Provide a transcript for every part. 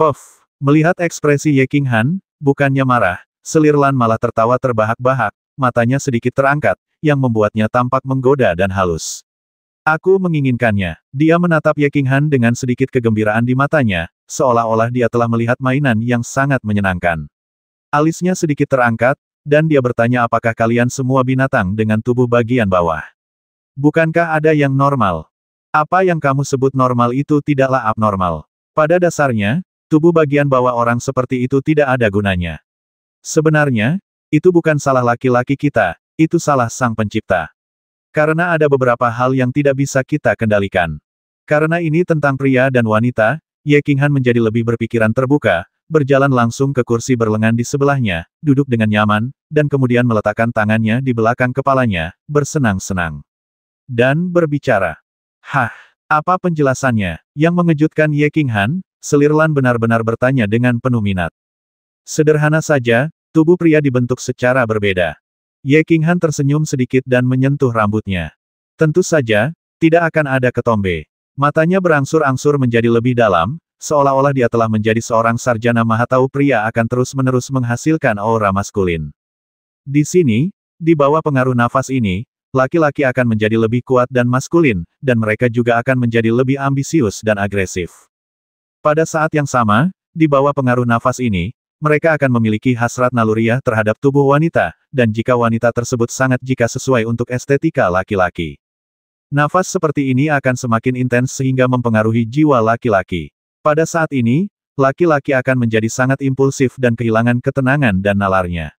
Puff, melihat ekspresi Ye King Han, bukannya marah, selir Lan malah tertawa terbahak-bahak, matanya sedikit terangkat, yang membuatnya tampak menggoda dan halus. Aku menginginkannya. Dia menatap Ye King Han dengan sedikit kegembiraan di matanya, seolah-olah dia telah melihat mainan yang sangat menyenangkan. Alisnya sedikit terangkat, dan dia bertanya apakah kalian semua binatang dengan tubuh bagian bawah. Bukankah ada yang normal? Apa yang kamu sebut normal itu tidaklah abnormal. Pada dasarnya, Tubuh bagian bawah orang seperti itu tidak ada gunanya. Sebenarnya, itu bukan salah laki-laki kita, itu salah sang pencipta. Karena ada beberapa hal yang tidak bisa kita kendalikan. Karena ini tentang pria dan wanita, Ye Qinghan menjadi lebih berpikiran terbuka, berjalan langsung ke kursi berlengan di sebelahnya, duduk dengan nyaman, dan kemudian meletakkan tangannya di belakang kepalanya, bersenang-senang. Dan berbicara. Hah, apa penjelasannya? Yang mengejutkan Ye Qinghan, Selirlan benar-benar bertanya dengan penuh minat. Sederhana saja, tubuh pria dibentuk secara berbeda. Ye Han tersenyum sedikit dan menyentuh rambutnya. Tentu saja, tidak akan ada ketombe. Matanya berangsur-angsur menjadi lebih dalam, seolah-olah dia telah menjadi seorang sarjana mahatau pria akan terus-menerus menghasilkan aura maskulin. Di sini, di bawah pengaruh nafas ini, laki-laki akan menjadi lebih kuat dan maskulin, dan mereka juga akan menjadi lebih ambisius dan agresif. Pada saat yang sama, di bawah pengaruh nafas ini, mereka akan memiliki hasrat naluriah terhadap tubuh wanita, dan jika wanita tersebut sangat jika sesuai untuk estetika laki-laki. Nafas seperti ini akan semakin intens sehingga mempengaruhi jiwa laki-laki. Pada saat ini, laki-laki akan menjadi sangat impulsif dan kehilangan ketenangan dan nalarnya.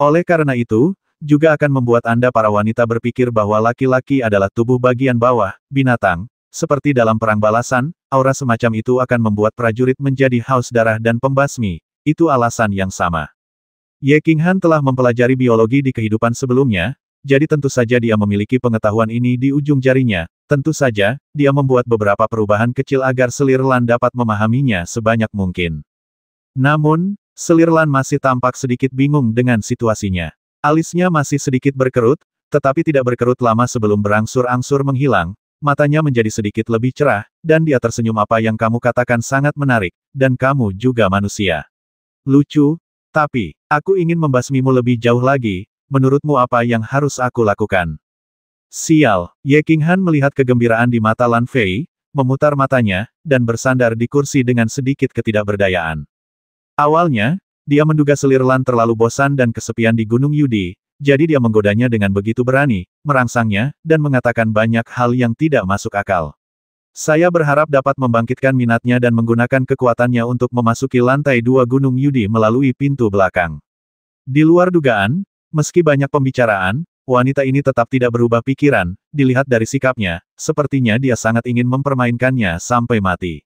Oleh karena itu, juga akan membuat Anda para wanita berpikir bahwa laki-laki adalah tubuh bagian bawah, binatang, seperti dalam perang balasan, aura semacam itu akan membuat prajurit menjadi haus darah dan pembasmi, itu alasan yang sama. Ye King Han telah mempelajari biologi di kehidupan sebelumnya, jadi tentu saja dia memiliki pengetahuan ini di ujung jarinya, tentu saja, dia membuat beberapa perubahan kecil agar selir Lan dapat memahaminya sebanyak mungkin. Namun, selir Lan masih tampak sedikit bingung dengan situasinya. Alisnya masih sedikit berkerut, tetapi tidak berkerut lama sebelum berangsur-angsur menghilang, matanya menjadi sedikit lebih cerah, dan dia tersenyum apa yang kamu katakan sangat menarik, dan kamu juga manusia. Lucu, tapi, aku ingin membasmimu lebih jauh lagi, menurutmu apa yang harus aku lakukan? Sial, Ye Han melihat kegembiraan di mata Lan Fei, memutar matanya, dan bersandar di kursi dengan sedikit ketidakberdayaan. Awalnya, dia menduga selir Lan terlalu bosan dan kesepian di Gunung Yudi, jadi dia menggodanya dengan begitu berani, merangsangnya, dan mengatakan banyak hal yang tidak masuk akal. Saya berharap dapat membangkitkan minatnya dan menggunakan kekuatannya untuk memasuki lantai dua Gunung Yudi melalui pintu belakang. Di luar dugaan, meski banyak pembicaraan, wanita ini tetap tidak berubah pikiran, dilihat dari sikapnya, sepertinya dia sangat ingin mempermainkannya sampai mati.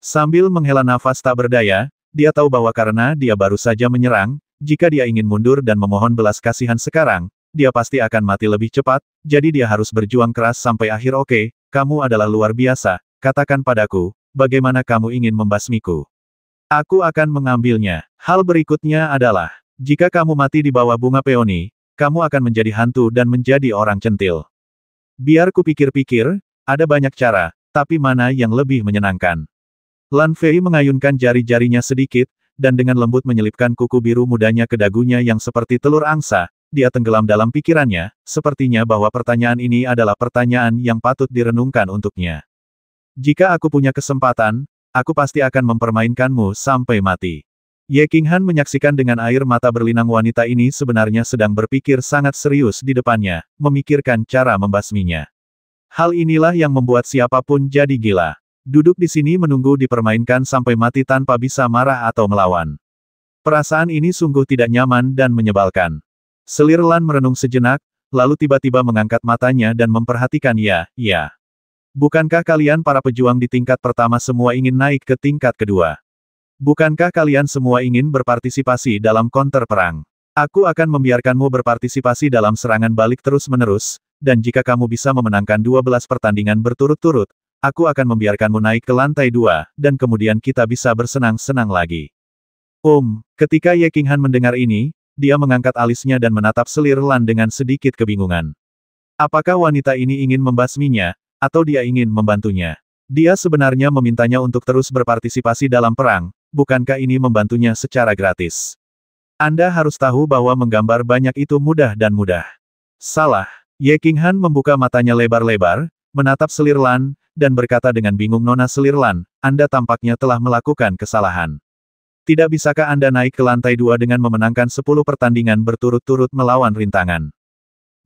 Sambil menghela nafas tak berdaya, dia tahu bahwa karena dia baru saja menyerang, jika dia ingin mundur dan memohon belas kasihan sekarang, dia pasti akan mati lebih cepat, jadi dia harus berjuang keras sampai akhir oke, okay, kamu adalah luar biasa, katakan padaku, bagaimana kamu ingin membasmiku. Aku akan mengambilnya. Hal berikutnya adalah, jika kamu mati di bawah bunga peoni, kamu akan menjadi hantu dan menjadi orang centil. Biar pikir pikir ada banyak cara, tapi mana yang lebih menyenangkan. Lan Fei mengayunkan jari-jarinya sedikit, dan dengan lembut menyelipkan kuku biru mudanya ke dagunya yang seperti telur angsa, dia tenggelam dalam pikirannya, sepertinya bahwa pertanyaan ini adalah pertanyaan yang patut direnungkan untuknya. Jika aku punya kesempatan, aku pasti akan mempermainkanmu sampai mati. Ye King Han menyaksikan dengan air mata berlinang wanita ini sebenarnya sedang berpikir sangat serius di depannya, memikirkan cara membasminya. Hal inilah yang membuat siapapun jadi gila. Duduk di sini menunggu dipermainkan sampai mati tanpa bisa marah atau melawan. Perasaan ini sungguh tidak nyaman dan menyebalkan. Selir Lan merenung sejenak, lalu tiba-tiba mengangkat matanya dan memperhatikan ya, ya. Bukankah kalian para pejuang di tingkat pertama semua ingin naik ke tingkat kedua? Bukankah kalian semua ingin berpartisipasi dalam konter perang? Aku akan membiarkanmu berpartisipasi dalam serangan balik terus-menerus, dan jika kamu bisa memenangkan 12 pertandingan berturut-turut, Aku akan membiarkanmu naik ke lantai dua, dan kemudian kita bisa bersenang-senang lagi. Om, um, ketika Ye Han mendengar ini, dia mengangkat alisnya dan menatap selir Lan dengan sedikit kebingungan. Apakah wanita ini ingin membasminya, atau dia ingin membantunya? Dia sebenarnya memintanya untuk terus berpartisipasi dalam perang, bukankah ini membantunya secara gratis? Anda harus tahu bahwa menggambar banyak itu mudah dan mudah. Salah, Ye Han membuka matanya lebar-lebar, menatap selir Lan, dan berkata dengan bingung Nona Selirlan, Anda tampaknya telah melakukan kesalahan. Tidak bisakah Anda naik ke lantai dua dengan memenangkan sepuluh pertandingan berturut-turut melawan rintangan?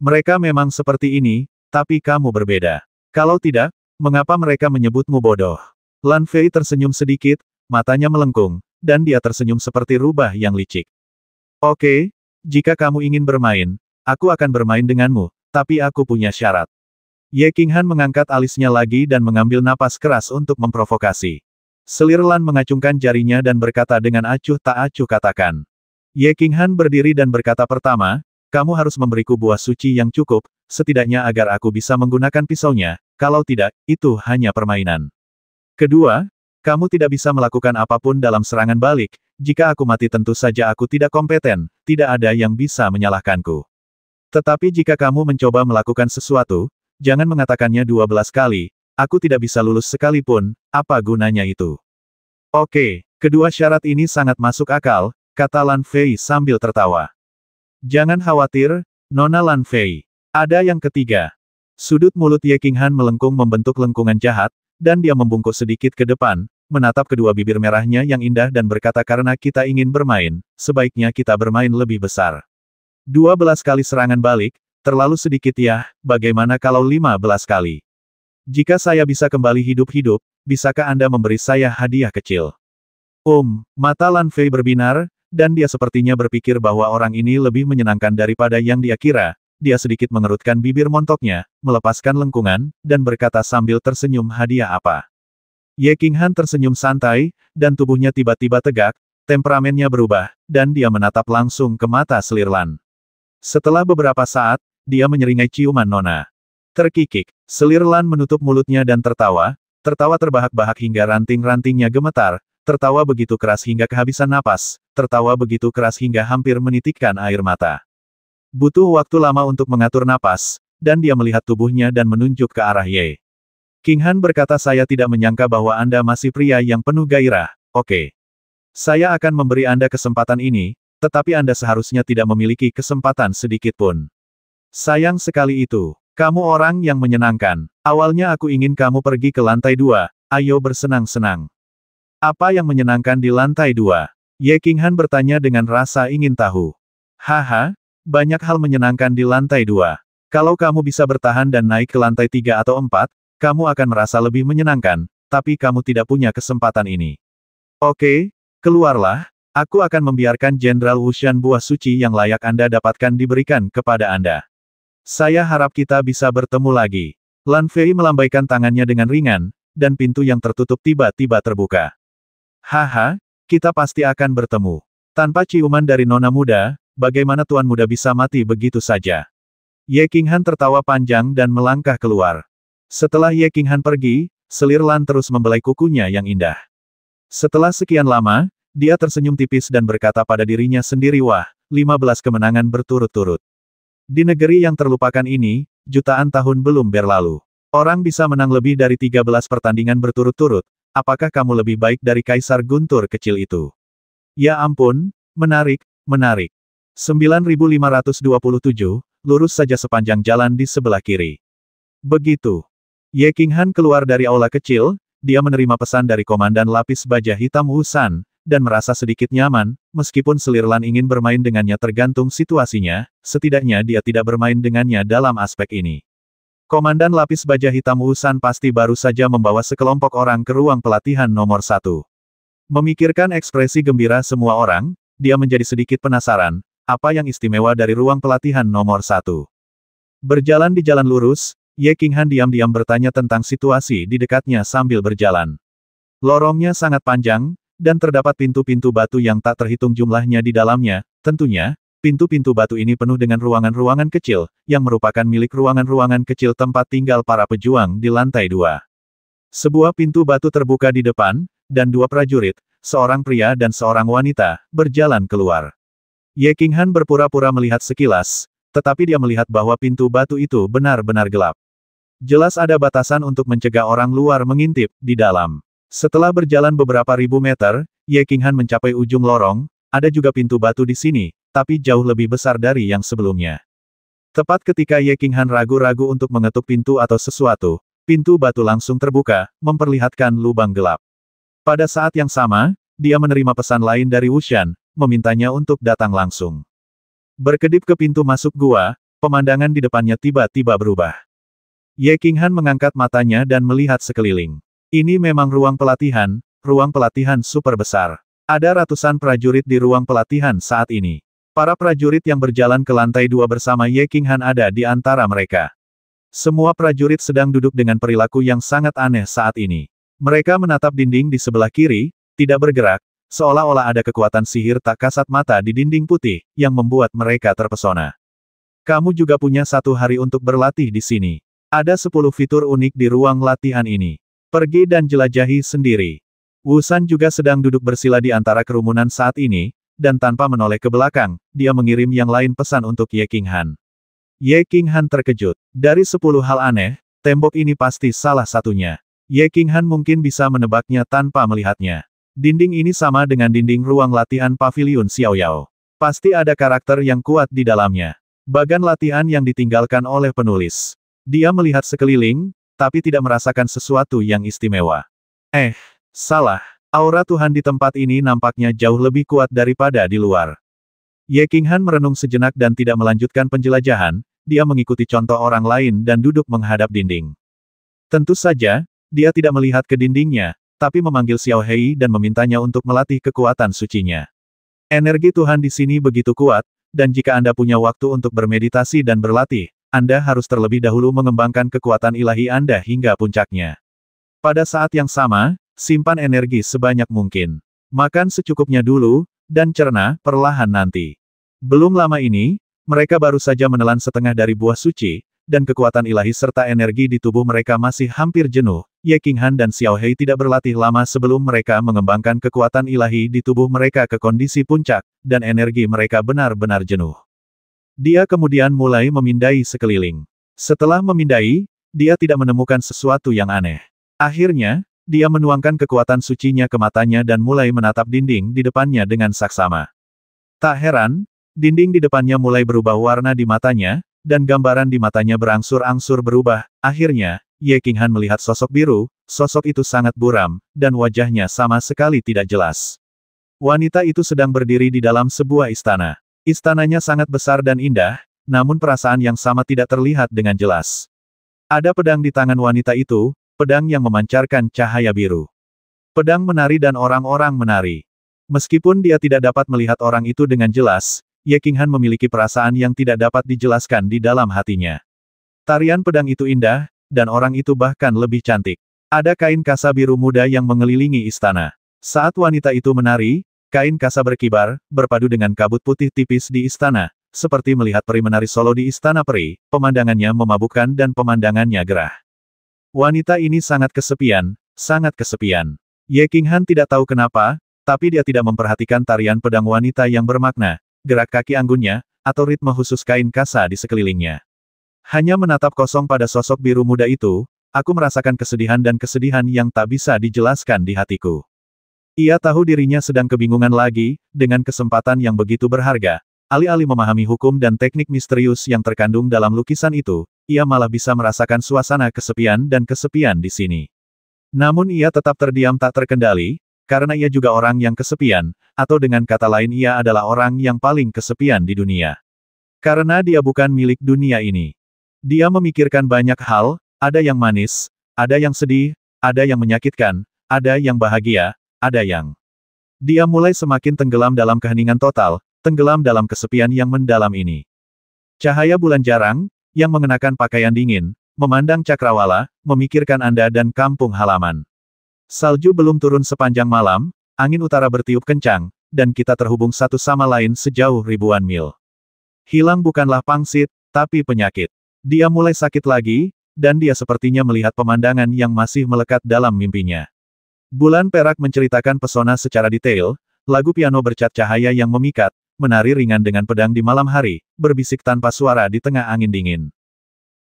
Mereka memang seperti ini, tapi kamu berbeda. Kalau tidak, mengapa mereka menyebutmu bodoh? Lan Fei tersenyum sedikit, matanya melengkung, dan dia tersenyum seperti rubah yang licik. Oke, jika kamu ingin bermain, aku akan bermain denganmu, tapi aku punya syarat. Ye Qinghan mengangkat alisnya lagi dan mengambil napas keras untuk memprovokasi. Selirlan mengacungkan jarinya dan berkata dengan acuh tak acuh katakan. Ye Qinghan berdiri dan berkata pertama, kamu harus memberiku buah suci yang cukup, setidaknya agar aku bisa menggunakan pisaunya, kalau tidak, itu hanya permainan. Kedua, kamu tidak bisa melakukan apapun dalam serangan balik, jika aku mati tentu saja aku tidak kompeten, tidak ada yang bisa menyalahkanku. Tetapi jika kamu mencoba melakukan sesuatu, Jangan mengatakannya 12 kali, aku tidak bisa lulus sekalipun, apa gunanya itu? Oke, kedua syarat ini sangat masuk akal, kata Lan Fei sambil tertawa. Jangan khawatir, Nona Lan Fei. Ada yang ketiga. Sudut mulut Ye King Han melengkung membentuk lengkungan jahat, dan dia membungkuk sedikit ke depan, menatap kedua bibir merahnya yang indah dan berkata karena kita ingin bermain, sebaiknya kita bermain lebih besar. 12 kali serangan balik, Terlalu sedikit ya, bagaimana kalau 15 kali? Jika saya bisa kembali hidup-hidup, bisakah Anda memberi saya hadiah kecil? um, mata Lan Fei berbinar, dan dia sepertinya berpikir bahwa orang ini lebih menyenangkan daripada yang dia kira. Dia sedikit mengerutkan bibir montoknya, melepaskan lengkungan, dan berkata sambil tersenyum hadiah apa. Ye King Han tersenyum santai, dan tubuhnya tiba-tiba tegak, temperamennya berubah, dan dia menatap langsung ke mata Selirlan. Setelah beberapa saat, dia menyeringai ciuman Nona. Terkikik, selir Lan menutup mulutnya dan tertawa, tertawa terbahak-bahak hingga ranting-rantingnya gemetar, tertawa begitu keras hingga kehabisan napas, tertawa begitu keras hingga hampir menitikkan air mata. Butuh waktu lama untuk mengatur napas, dan dia melihat tubuhnya dan menunjuk ke arah Ye. King Han berkata saya tidak menyangka bahwa Anda masih pria yang penuh gairah, oke. Okay. Saya akan memberi Anda kesempatan ini, tetapi Anda seharusnya tidak memiliki kesempatan sedikit pun. Sayang sekali itu. Kamu orang yang menyenangkan. Awalnya aku ingin kamu pergi ke lantai dua, ayo bersenang-senang. Apa yang menyenangkan di lantai dua? Ye Qinghan bertanya dengan rasa ingin tahu. Haha, banyak hal menyenangkan di lantai dua. Kalau kamu bisa bertahan dan naik ke lantai tiga atau empat, kamu akan merasa lebih menyenangkan, tapi kamu tidak punya kesempatan ini. Oke, keluarlah, aku akan membiarkan Jenderal Wushan buah suci yang layak Anda dapatkan diberikan kepada Anda. Saya harap kita bisa bertemu lagi. Lan Fei melambaikan tangannya dengan ringan, dan pintu yang tertutup tiba-tiba terbuka. Haha, kita pasti akan bertemu. Tanpa ciuman dari nona muda, bagaimana tuan muda bisa mati begitu saja? Ye Qinghan tertawa panjang dan melangkah keluar. Setelah Ye Qinghan pergi, selir Lan terus membelai kukunya yang indah. Setelah sekian lama, dia tersenyum tipis dan berkata pada dirinya sendiri wah, 15 kemenangan berturut-turut. Di negeri yang terlupakan ini, jutaan tahun belum berlalu. Orang bisa menang lebih dari 13 pertandingan berturut-turut, apakah kamu lebih baik dari Kaisar Guntur kecil itu? Ya ampun, menarik, menarik. 9527, lurus saja sepanjang jalan di sebelah kiri. Begitu. Ye Qinghan keluar dari aula kecil, dia menerima pesan dari Komandan Lapis Baja Hitam Wusan, dan merasa sedikit nyaman, meskipun Selirlan ingin bermain dengannya tergantung situasinya, setidaknya dia tidak bermain dengannya dalam aspek ini. Komandan lapis baja hitam Usan pasti baru saja membawa sekelompok orang ke ruang pelatihan nomor satu. Memikirkan ekspresi gembira semua orang, dia menjadi sedikit penasaran, apa yang istimewa dari ruang pelatihan nomor satu. Berjalan di jalan lurus, Ye Han diam-diam bertanya tentang situasi di dekatnya sambil berjalan. Lorongnya sangat panjang, dan terdapat pintu-pintu batu yang tak terhitung jumlahnya di dalamnya, tentunya, pintu-pintu batu ini penuh dengan ruangan-ruangan kecil, yang merupakan milik ruangan-ruangan kecil tempat tinggal para pejuang di lantai dua. Sebuah pintu batu terbuka di depan, dan dua prajurit, seorang pria dan seorang wanita, berjalan keluar. Ye King Han berpura-pura melihat sekilas, tetapi dia melihat bahwa pintu batu itu benar-benar gelap. Jelas ada batasan untuk mencegah orang luar mengintip di dalam. Setelah berjalan beberapa ribu meter, Ye Qinghan mencapai ujung lorong, ada juga pintu batu di sini, tapi jauh lebih besar dari yang sebelumnya. Tepat ketika Ye Qinghan ragu-ragu untuk mengetuk pintu atau sesuatu, pintu batu langsung terbuka, memperlihatkan lubang gelap. Pada saat yang sama, dia menerima pesan lain dari Wushan, memintanya untuk datang langsung. Berkedip ke pintu masuk gua, pemandangan di depannya tiba-tiba berubah. Ye Qinghan mengangkat matanya dan melihat sekeliling. Ini memang ruang pelatihan, ruang pelatihan super besar. Ada ratusan prajurit di ruang pelatihan saat ini. Para prajurit yang berjalan ke lantai dua bersama Ye King Han ada di antara mereka. Semua prajurit sedang duduk dengan perilaku yang sangat aneh saat ini. Mereka menatap dinding di sebelah kiri, tidak bergerak, seolah-olah ada kekuatan sihir tak kasat mata di dinding putih, yang membuat mereka terpesona. Kamu juga punya satu hari untuk berlatih di sini. Ada 10 fitur unik di ruang latihan ini. Pergi dan jelajahi sendiri. Wusan juga sedang duduk bersila di antara kerumunan saat ini, dan tanpa menoleh ke belakang, dia mengirim yang lain pesan untuk Ye King Han. Ye King Han terkejut. Dari sepuluh hal aneh, tembok ini pasti salah satunya. Ye King Han mungkin bisa menebaknya tanpa melihatnya. Dinding ini sama dengan dinding ruang latihan pavilion Xiao Yao. Pasti ada karakter yang kuat di dalamnya. Bagan latihan yang ditinggalkan oleh penulis. Dia melihat sekeliling, tapi tidak merasakan sesuatu yang istimewa. Eh, salah. Aura Tuhan di tempat ini nampaknya jauh lebih kuat daripada di luar. Ye Qinghan merenung sejenak dan tidak melanjutkan penjelajahan, dia mengikuti contoh orang lain dan duduk menghadap dinding. Tentu saja, dia tidak melihat ke dindingnya, tapi memanggil Xiao Hei dan memintanya untuk melatih kekuatan sucinya. Energi Tuhan di sini begitu kuat, dan jika Anda punya waktu untuk bermeditasi dan berlatih, anda harus terlebih dahulu mengembangkan kekuatan ilahi Anda hingga puncaknya. Pada saat yang sama, simpan energi sebanyak mungkin. Makan secukupnya dulu, dan cerna perlahan nanti. Belum lama ini, mereka baru saja menelan setengah dari buah suci, dan kekuatan ilahi serta energi di tubuh mereka masih hampir jenuh. Ye Qinghan dan Xiao Hei tidak berlatih lama sebelum mereka mengembangkan kekuatan ilahi di tubuh mereka ke kondisi puncak, dan energi mereka benar-benar jenuh. Dia kemudian mulai memindai sekeliling. Setelah memindai, dia tidak menemukan sesuatu yang aneh. Akhirnya, dia menuangkan kekuatan sucinya ke matanya dan mulai menatap dinding di depannya dengan saksama. Tak heran, dinding di depannya mulai berubah warna di matanya, dan gambaran di matanya berangsur-angsur berubah. Akhirnya, Ye Qinghan melihat sosok biru, sosok itu sangat buram, dan wajahnya sama sekali tidak jelas. Wanita itu sedang berdiri di dalam sebuah istana. Istananya sangat besar dan indah, namun perasaan yang sama tidak terlihat dengan jelas. Ada pedang di tangan wanita itu, pedang yang memancarkan cahaya biru. Pedang menari dan orang-orang menari. Meskipun dia tidak dapat melihat orang itu dengan jelas, Ye Qinghan memiliki perasaan yang tidak dapat dijelaskan di dalam hatinya. Tarian pedang itu indah, dan orang itu bahkan lebih cantik. Ada kain kasa biru muda yang mengelilingi istana. Saat wanita itu menari, Kain kasa berkibar, berpadu dengan kabut putih tipis di istana, seperti melihat peri menari solo di istana peri, pemandangannya memabukkan dan pemandangannya gerah. Wanita ini sangat kesepian, sangat kesepian. Ye King Han tidak tahu kenapa, tapi dia tidak memperhatikan tarian pedang wanita yang bermakna, gerak kaki anggunnya, atau ritme khusus kain kasa di sekelilingnya. Hanya menatap kosong pada sosok biru muda itu, aku merasakan kesedihan dan kesedihan yang tak bisa dijelaskan di hatiku. Ia tahu dirinya sedang kebingungan lagi, dengan kesempatan yang begitu berharga. Alih-alih memahami hukum dan teknik misterius yang terkandung dalam lukisan itu, ia malah bisa merasakan suasana kesepian dan kesepian di sini. Namun ia tetap terdiam tak terkendali, karena ia juga orang yang kesepian, atau dengan kata lain ia adalah orang yang paling kesepian di dunia. Karena dia bukan milik dunia ini. Dia memikirkan banyak hal, ada yang manis, ada yang sedih, ada yang menyakitkan, ada yang bahagia, ada yang. Dia mulai semakin tenggelam dalam keheningan total, tenggelam dalam kesepian yang mendalam ini. Cahaya bulan jarang, yang mengenakan pakaian dingin, memandang cakrawala, memikirkan Anda dan kampung halaman. Salju belum turun sepanjang malam, angin utara bertiup kencang, dan kita terhubung satu sama lain sejauh ribuan mil. Hilang bukanlah pangsit, tapi penyakit. Dia mulai sakit lagi, dan dia sepertinya melihat pemandangan yang masih melekat dalam mimpinya. Bulan Perak menceritakan pesona secara detail, lagu piano bercat cahaya yang memikat, menari ringan dengan pedang di malam hari, berbisik tanpa suara di tengah angin dingin.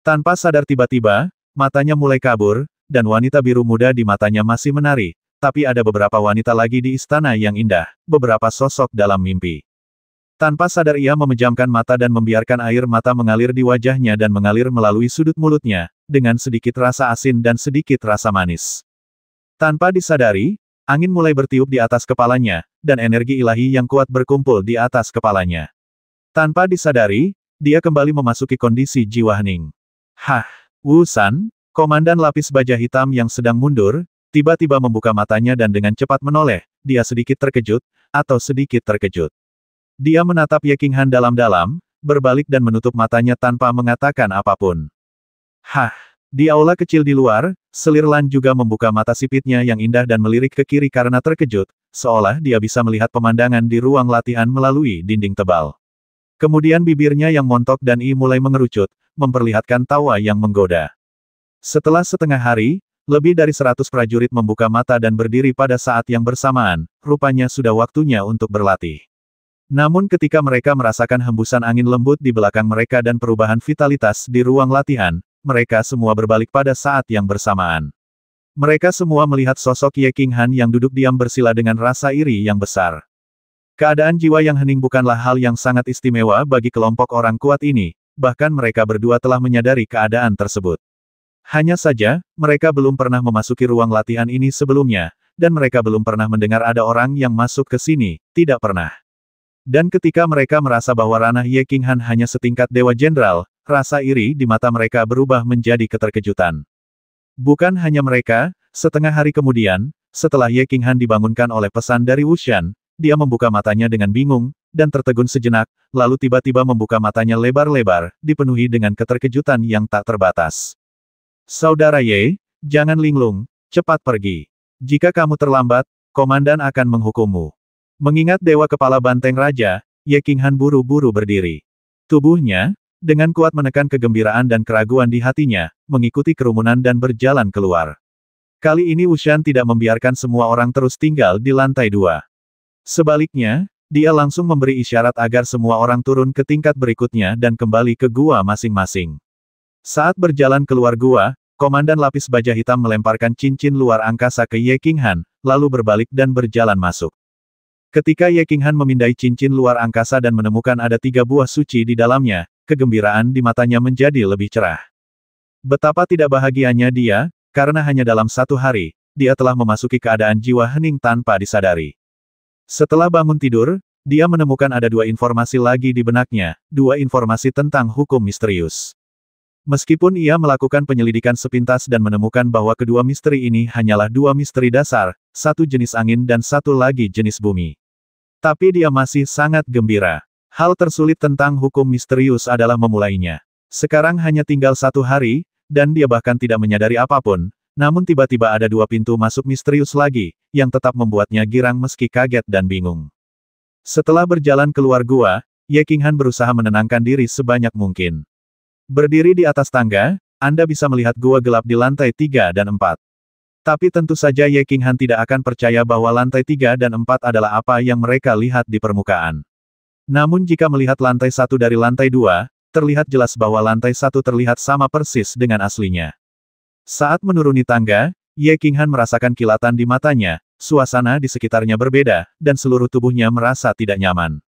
Tanpa sadar tiba-tiba, matanya mulai kabur, dan wanita biru muda di matanya masih menari, tapi ada beberapa wanita lagi di istana yang indah, beberapa sosok dalam mimpi. Tanpa sadar ia memejamkan mata dan membiarkan air mata mengalir di wajahnya dan mengalir melalui sudut mulutnya, dengan sedikit rasa asin dan sedikit rasa manis. Tanpa disadari, angin mulai bertiup di atas kepalanya, dan energi ilahi yang kuat berkumpul di atas kepalanya. Tanpa disadari, dia kembali memasuki kondisi jiwa hening. Hah, Wu San, komandan lapis baja hitam yang sedang mundur, tiba-tiba membuka matanya dan dengan cepat menoleh, dia sedikit terkejut, atau sedikit terkejut. Dia menatap Ye Qinghan dalam-dalam, berbalik dan menutup matanya tanpa mengatakan apapun. Hah, di aula kecil di luar, Selir Lan juga membuka mata sipitnya yang indah dan melirik ke kiri karena terkejut, seolah dia bisa melihat pemandangan di ruang latihan melalui dinding tebal. Kemudian bibirnya yang montok dan I mulai mengerucut, memperlihatkan tawa yang menggoda. Setelah setengah hari, lebih dari seratus prajurit membuka mata dan berdiri pada saat yang bersamaan, rupanya sudah waktunya untuk berlatih. Namun ketika mereka merasakan hembusan angin lembut di belakang mereka dan perubahan vitalitas di ruang latihan, mereka semua berbalik pada saat yang bersamaan. Mereka semua melihat sosok Ye King Han yang duduk diam bersila dengan rasa iri yang besar. Keadaan jiwa yang hening bukanlah hal yang sangat istimewa bagi kelompok orang kuat ini, bahkan mereka berdua telah menyadari keadaan tersebut. Hanya saja, mereka belum pernah memasuki ruang latihan ini sebelumnya, dan mereka belum pernah mendengar ada orang yang masuk ke sini, tidak pernah. Dan ketika mereka merasa bahwa ranah Ye King Han hanya setingkat Dewa Jenderal, Rasa iri di mata mereka berubah menjadi keterkejutan. Bukan hanya mereka, setengah hari kemudian, setelah Ye Qinghan dibangunkan oleh pesan dari Wushan, dia membuka matanya dengan bingung, dan tertegun sejenak, lalu tiba-tiba membuka matanya lebar-lebar, dipenuhi dengan keterkejutan yang tak terbatas. Saudara Ye, jangan linglung, cepat pergi. Jika kamu terlambat, komandan akan menghukummu. Mengingat Dewa Kepala Banteng Raja, Ye Qinghan buru-buru berdiri. Tubuhnya, dengan kuat menekan kegembiraan dan keraguan di hatinya, mengikuti kerumunan dan berjalan keluar. Kali ini Wushan tidak membiarkan semua orang terus tinggal di lantai dua. Sebaliknya, dia langsung memberi isyarat agar semua orang turun ke tingkat berikutnya dan kembali ke gua masing-masing. Saat berjalan keluar gua, Komandan lapis baja hitam melemparkan cincin luar angkasa ke Ye Qinghan, lalu berbalik dan berjalan masuk. Ketika Ye Qinghan memindai cincin luar angkasa dan menemukan ada tiga buah suci di dalamnya, kegembiraan di matanya menjadi lebih cerah. Betapa tidak bahagianya dia, karena hanya dalam satu hari, dia telah memasuki keadaan jiwa hening tanpa disadari. Setelah bangun tidur, dia menemukan ada dua informasi lagi di benaknya, dua informasi tentang hukum misterius. Meskipun ia melakukan penyelidikan sepintas dan menemukan bahwa kedua misteri ini hanyalah dua misteri dasar, satu jenis angin dan satu lagi jenis bumi. Tapi dia masih sangat gembira. Hal tersulit tentang hukum misterius adalah memulainya. Sekarang hanya tinggal satu hari, dan dia bahkan tidak menyadari apapun, namun tiba-tiba ada dua pintu masuk misterius lagi, yang tetap membuatnya girang meski kaget dan bingung. Setelah berjalan keluar gua, Ye Qinghan berusaha menenangkan diri sebanyak mungkin. Berdiri di atas tangga, Anda bisa melihat gua gelap di lantai 3 dan 4. Tapi tentu saja Ye Qinghan tidak akan percaya bahwa lantai 3 dan 4 adalah apa yang mereka lihat di permukaan. Namun jika melihat lantai satu dari lantai dua, terlihat jelas bahwa lantai satu terlihat sama persis dengan aslinya. Saat menuruni tangga, Ye Qinghan merasakan kilatan di matanya, suasana di sekitarnya berbeda, dan seluruh tubuhnya merasa tidak nyaman.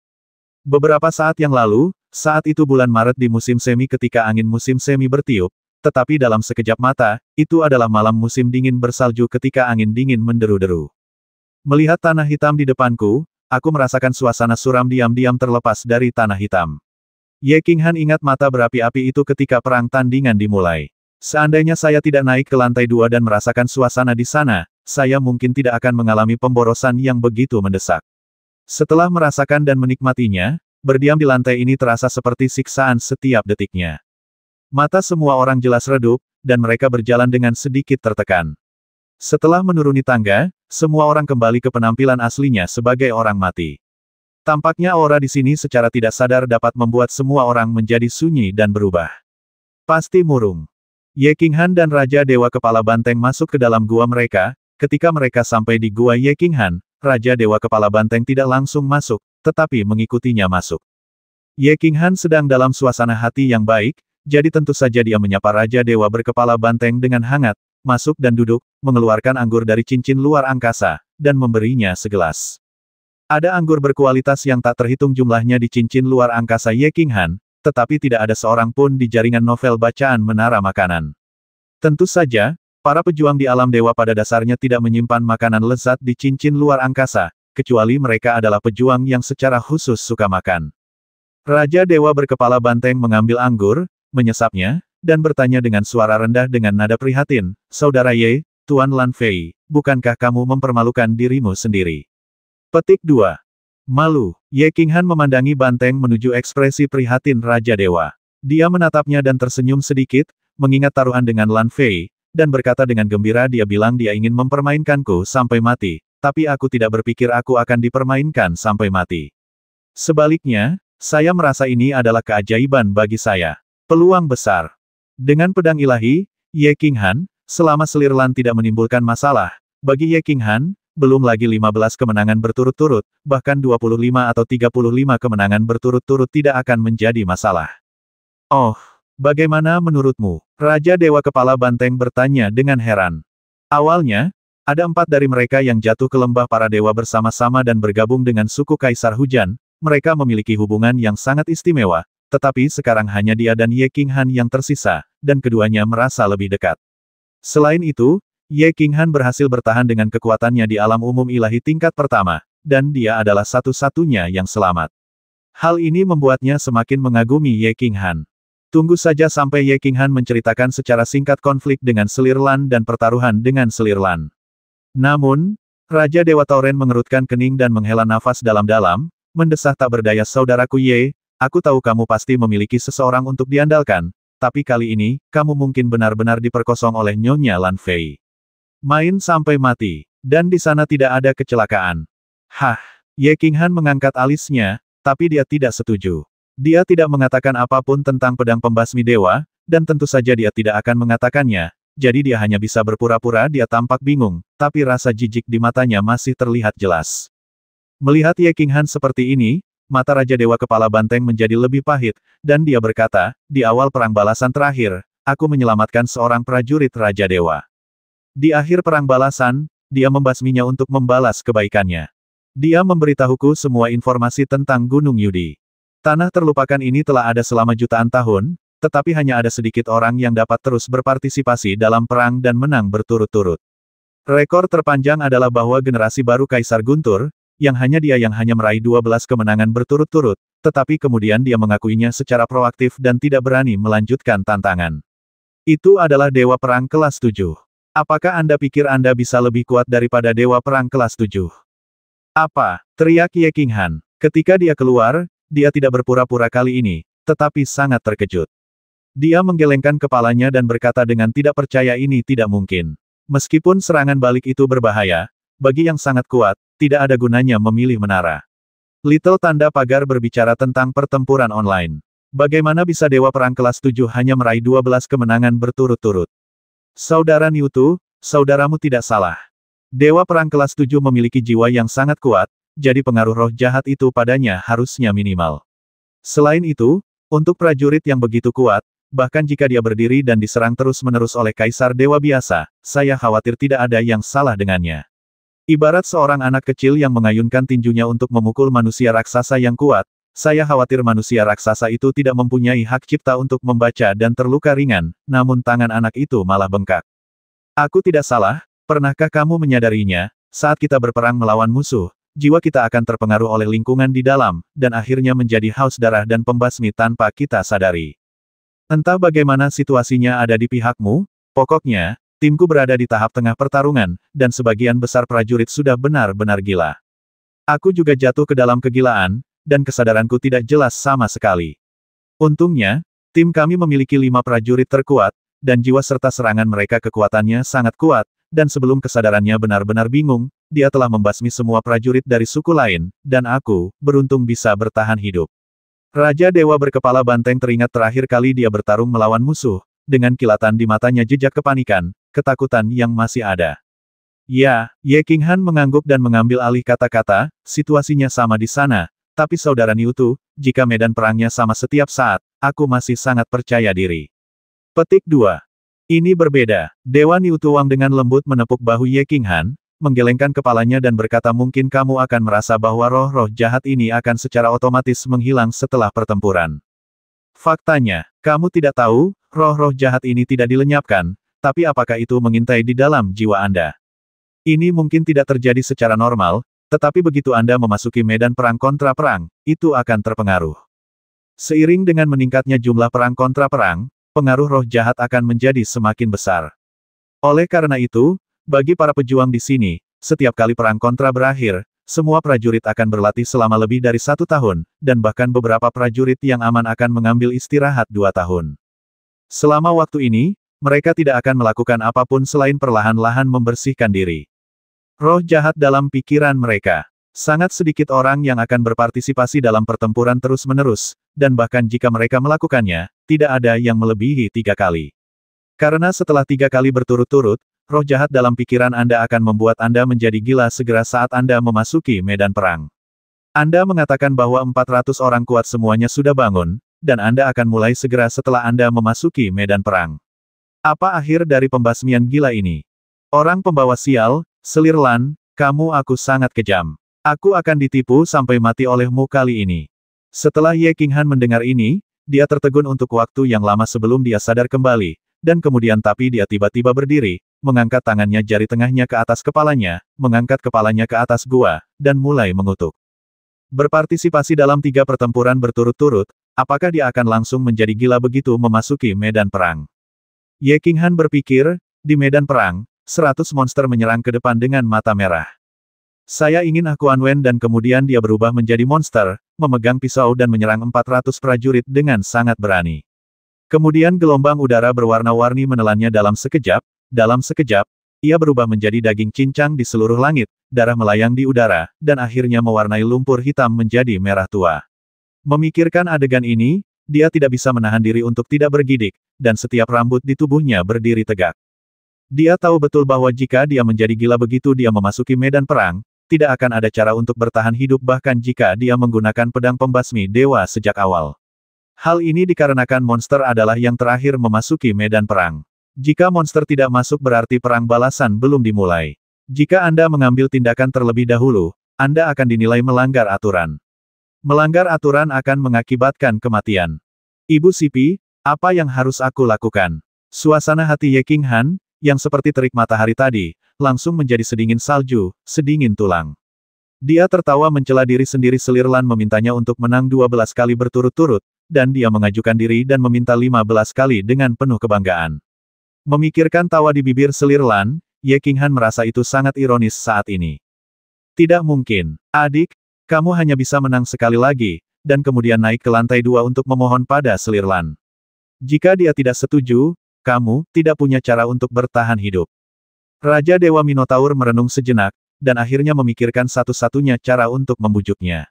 Beberapa saat yang lalu, saat itu bulan Maret di musim semi ketika angin musim semi bertiup, tetapi dalam sekejap mata, itu adalah malam musim dingin bersalju ketika angin dingin menderu-deru. Melihat tanah hitam di depanku, Aku merasakan suasana suram diam-diam terlepas dari tanah hitam. Ye Qinghan ingat mata berapi-api itu ketika perang tandingan dimulai. Seandainya saya tidak naik ke lantai dua dan merasakan suasana di sana, saya mungkin tidak akan mengalami pemborosan yang begitu mendesak. Setelah merasakan dan menikmatinya, berdiam di lantai ini terasa seperti siksaan setiap detiknya. Mata semua orang jelas redup, dan mereka berjalan dengan sedikit tertekan. Setelah menuruni tangga, semua orang kembali ke penampilan aslinya sebagai orang mati. Tampaknya aura di sini secara tidak sadar dapat membuat semua orang menjadi sunyi dan berubah. Pasti murung. Ye Qinghan dan Raja Dewa Kepala Banteng masuk ke dalam gua mereka, ketika mereka sampai di gua Ye Qinghan, Raja Dewa Kepala Banteng tidak langsung masuk, tetapi mengikutinya masuk. Ye Qinghan sedang dalam suasana hati yang baik, jadi tentu saja dia menyapa Raja Dewa berkepala banteng dengan hangat, masuk dan duduk, mengeluarkan anggur dari cincin luar angkasa, dan memberinya segelas. Ada anggur berkualitas yang tak terhitung jumlahnya di cincin luar angkasa Ye King Han, tetapi tidak ada seorang pun di jaringan novel bacaan menara makanan. Tentu saja, para pejuang di alam dewa pada dasarnya tidak menyimpan makanan lezat di cincin luar angkasa, kecuali mereka adalah pejuang yang secara khusus suka makan. Raja Dewa berkepala banteng mengambil anggur, menyesapnya, dan bertanya dengan suara rendah dengan nada prihatin, Saudara Ye, Tuan Lan Fei, bukankah kamu mempermalukan dirimu sendiri? Petik 2. Malu, Ye Qinghan memandangi banteng menuju ekspresi prihatin Raja Dewa. Dia menatapnya dan tersenyum sedikit, mengingat taruhan dengan Lan Fei, dan berkata dengan gembira dia bilang dia ingin mempermainkanku sampai mati, tapi aku tidak berpikir aku akan dipermainkan sampai mati. Sebaliknya, saya merasa ini adalah keajaiban bagi saya. Peluang besar. Dengan pedang ilahi, Ye King Han, selama selir lan tidak menimbulkan masalah, bagi Ye King Han, belum lagi 15 kemenangan berturut-turut, bahkan 25 atau 35 kemenangan berturut-turut tidak akan menjadi masalah. Oh, bagaimana menurutmu? Raja Dewa Kepala Banteng bertanya dengan heran. Awalnya, ada empat dari mereka yang jatuh ke lembah para dewa bersama-sama dan bergabung dengan suku Kaisar Hujan, mereka memiliki hubungan yang sangat istimewa, tetapi sekarang hanya dia dan Ye King Han yang tersisa, dan keduanya merasa lebih dekat. Selain itu, Ye King Han berhasil bertahan dengan kekuatannya di alam umum ilahi tingkat pertama, dan dia adalah satu-satunya yang selamat. Hal ini membuatnya semakin mengagumi Ye King Han. Tunggu saja sampai Ye King Han menceritakan secara singkat konflik dengan Selir Lan dan pertaruhan dengan Selir Lan. Namun, Raja Dewa Tauren mengerutkan kening dan menghela nafas dalam-dalam, mendesah tak berdaya saudaraku Ye, Aku tahu kamu pasti memiliki seseorang untuk diandalkan, tapi kali ini, kamu mungkin benar-benar diperkosong oleh Nyonya Lan Fei. Main sampai mati, dan di sana tidak ada kecelakaan. Hah, Ye Han mengangkat alisnya, tapi dia tidak setuju. Dia tidak mengatakan apapun tentang pedang pembasmi dewa, dan tentu saja dia tidak akan mengatakannya, jadi dia hanya bisa berpura-pura dia tampak bingung, tapi rasa jijik di matanya masih terlihat jelas. Melihat Ye Han seperti ini, mata Raja Dewa Kepala Banteng menjadi lebih pahit, dan dia berkata, di awal perang balasan terakhir, aku menyelamatkan seorang prajurit Raja Dewa. Di akhir perang balasan, dia membasminya untuk membalas kebaikannya. Dia memberitahuku semua informasi tentang Gunung Yudi. Tanah terlupakan ini telah ada selama jutaan tahun, tetapi hanya ada sedikit orang yang dapat terus berpartisipasi dalam perang dan menang berturut-turut. Rekor terpanjang adalah bahwa generasi baru Kaisar Guntur, yang hanya dia yang hanya meraih 12 kemenangan berturut-turut, tetapi kemudian dia mengakuinya secara proaktif dan tidak berani melanjutkan tantangan. Itu adalah Dewa Perang kelas 7. Apakah Anda pikir Anda bisa lebih kuat daripada Dewa Perang kelas 7? Apa? Teriak Ye Han. Ketika dia keluar, dia tidak berpura-pura kali ini, tetapi sangat terkejut. Dia menggelengkan kepalanya dan berkata dengan tidak percaya ini tidak mungkin. Meskipun serangan balik itu berbahaya, bagi yang sangat kuat, tidak ada gunanya memilih menara. Little tanda pagar berbicara tentang pertempuran online. Bagaimana bisa Dewa Perang kelas 7 hanya meraih 12 kemenangan berturut-turut? Saudara Newtu, saudaramu tidak salah. Dewa Perang kelas 7 memiliki jiwa yang sangat kuat, jadi pengaruh roh jahat itu padanya harusnya minimal. Selain itu, untuk prajurit yang begitu kuat, bahkan jika dia berdiri dan diserang terus-menerus oleh Kaisar Dewa Biasa, saya khawatir tidak ada yang salah dengannya. Ibarat seorang anak kecil yang mengayunkan tinjunya untuk memukul manusia raksasa yang kuat, saya khawatir manusia raksasa itu tidak mempunyai hak cipta untuk membaca dan terluka ringan, namun tangan anak itu malah bengkak. Aku tidak salah, pernahkah kamu menyadarinya, saat kita berperang melawan musuh, jiwa kita akan terpengaruh oleh lingkungan di dalam, dan akhirnya menjadi haus darah dan pembasmi tanpa kita sadari. Entah bagaimana situasinya ada di pihakmu, pokoknya, Timku berada di tahap tengah pertarungan, dan sebagian besar prajurit sudah benar-benar gila. Aku juga jatuh ke dalam kegilaan, dan kesadaranku tidak jelas sama sekali. Untungnya, tim kami memiliki lima prajurit terkuat, dan jiwa serta serangan mereka kekuatannya sangat kuat, dan sebelum kesadarannya benar-benar bingung, dia telah membasmi semua prajurit dari suku lain, dan aku, beruntung bisa bertahan hidup. Raja Dewa berkepala banteng teringat terakhir kali dia bertarung melawan musuh, dengan kilatan di matanya jejak kepanikan, ketakutan yang masih ada. Ya, Ye King Han mengangguk dan mengambil alih kata-kata, situasinya sama di sana, tapi saudara Niutu, jika medan perangnya sama setiap saat, aku masih sangat percaya diri. Petik 2. Ini berbeda. Dewa Niutu Wang dengan lembut menepuk bahu Ye King Han, menggelengkan kepalanya dan berkata mungkin kamu akan merasa bahwa roh-roh jahat ini akan secara otomatis menghilang setelah pertempuran. Faktanya, kamu tidak tahu, roh-roh jahat ini tidak dilenyapkan, tapi apakah itu mengintai di dalam jiwa Anda? Ini mungkin tidak terjadi secara normal, tetapi begitu Anda memasuki medan perang kontra perang, itu akan terpengaruh. Seiring dengan meningkatnya jumlah perang kontra perang, pengaruh roh jahat akan menjadi semakin besar. Oleh karena itu, bagi para pejuang di sini, setiap kali perang kontra berakhir, semua prajurit akan berlatih selama lebih dari satu tahun, dan bahkan beberapa prajurit yang aman akan mengambil istirahat dua tahun. Selama waktu ini, mereka tidak akan melakukan apapun selain perlahan-lahan membersihkan diri. Roh jahat dalam pikiran mereka. Sangat sedikit orang yang akan berpartisipasi dalam pertempuran terus-menerus, dan bahkan jika mereka melakukannya, tidak ada yang melebihi tiga kali. Karena setelah tiga kali berturut-turut, roh jahat dalam pikiran Anda akan membuat Anda menjadi gila segera saat Anda memasuki medan perang. Anda mengatakan bahwa 400 orang kuat semuanya sudah bangun, dan Anda akan mulai segera setelah Anda memasuki medan perang. Apa akhir dari pembasmian gila ini? Orang pembawa sial, selirlan, kamu aku sangat kejam. Aku akan ditipu sampai mati olehmu kali ini. Setelah Ye Qinghan mendengar ini, dia tertegun untuk waktu yang lama sebelum dia sadar kembali, dan kemudian tapi dia tiba-tiba berdiri, mengangkat tangannya jari tengahnya ke atas kepalanya, mengangkat kepalanya ke atas gua, dan mulai mengutuk. Berpartisipasi dalam tiga pertempuran berturut-turut, apakah dia akan langsung menjadi gila begitu memasuki medan perang? Ye King Han berpikir, di medan perang, seratus monster menyerang ke depan dengan mata merah. Saya ingin aku Wen dan kemudian dia berubah menjadi monster, memegang pisau dan menyerang 400 prajurit dengan sangat berani. Kemudian gelombang udara berwarna-warni menelannya dalam sekejap, dalam sekejap, ia berubah menjadi daging cincang di seluruh langit, darah melayang di udara, dan akhirnya mewarnai lumpur hitam menjadi merah tua. Memikirkan adegan ini, dia tidak bisa menahan diri untuk tidak bergidik, dan setiap rambut di tubuhnya berdiri tegak. Dia tahu betul bahwa jika dia menjadi gila begitu dia memasuki medan perang, tidak akan ada cara untuk bertahan hidup bahkan jika dia menggunakan pedang pembasmi dewa sejak awal. Hal ini dikarenakan monster adalah yang terakhir memasuki medan perang. Jika monster tidak masuk berarti perang balasan belum dimulai. Jika Anda mengambil tindakan terlebih dahulu, Anda akan dinilai melanggar aturan. Melanggar aturan akan mengakibatkan kematian. Ibu Sipi, apa yang harus aku lakukan? Suasana hati Ye King Han, yang seperti terik matahari tadi, langsung menjadi sedingin salju, sedingin tulang. Dia tertawa mencela diri sendiri selirlan memintanya untuk menang 12 kali berturut-turut, dan dia mengajukan diri dan meminta 15 kali dengan penuh kebanggaan. Memikirkan tawa di bibir selir Lan, Ye Han merasa itu sangat ironis saat ini. Tidak mungkin, adik, kamu hanya bisa menang sekali lagi, dan kemudian naik ke lantai dua untuk memohon pada selir Lan. Jika dia tidak setuju, kamu tidak punya cara untuk bertahan hidup. Raja Dewa Minotaur merenung sejenak, dan akhirnya memikirkan satu-satunya cara untuk membujuknya.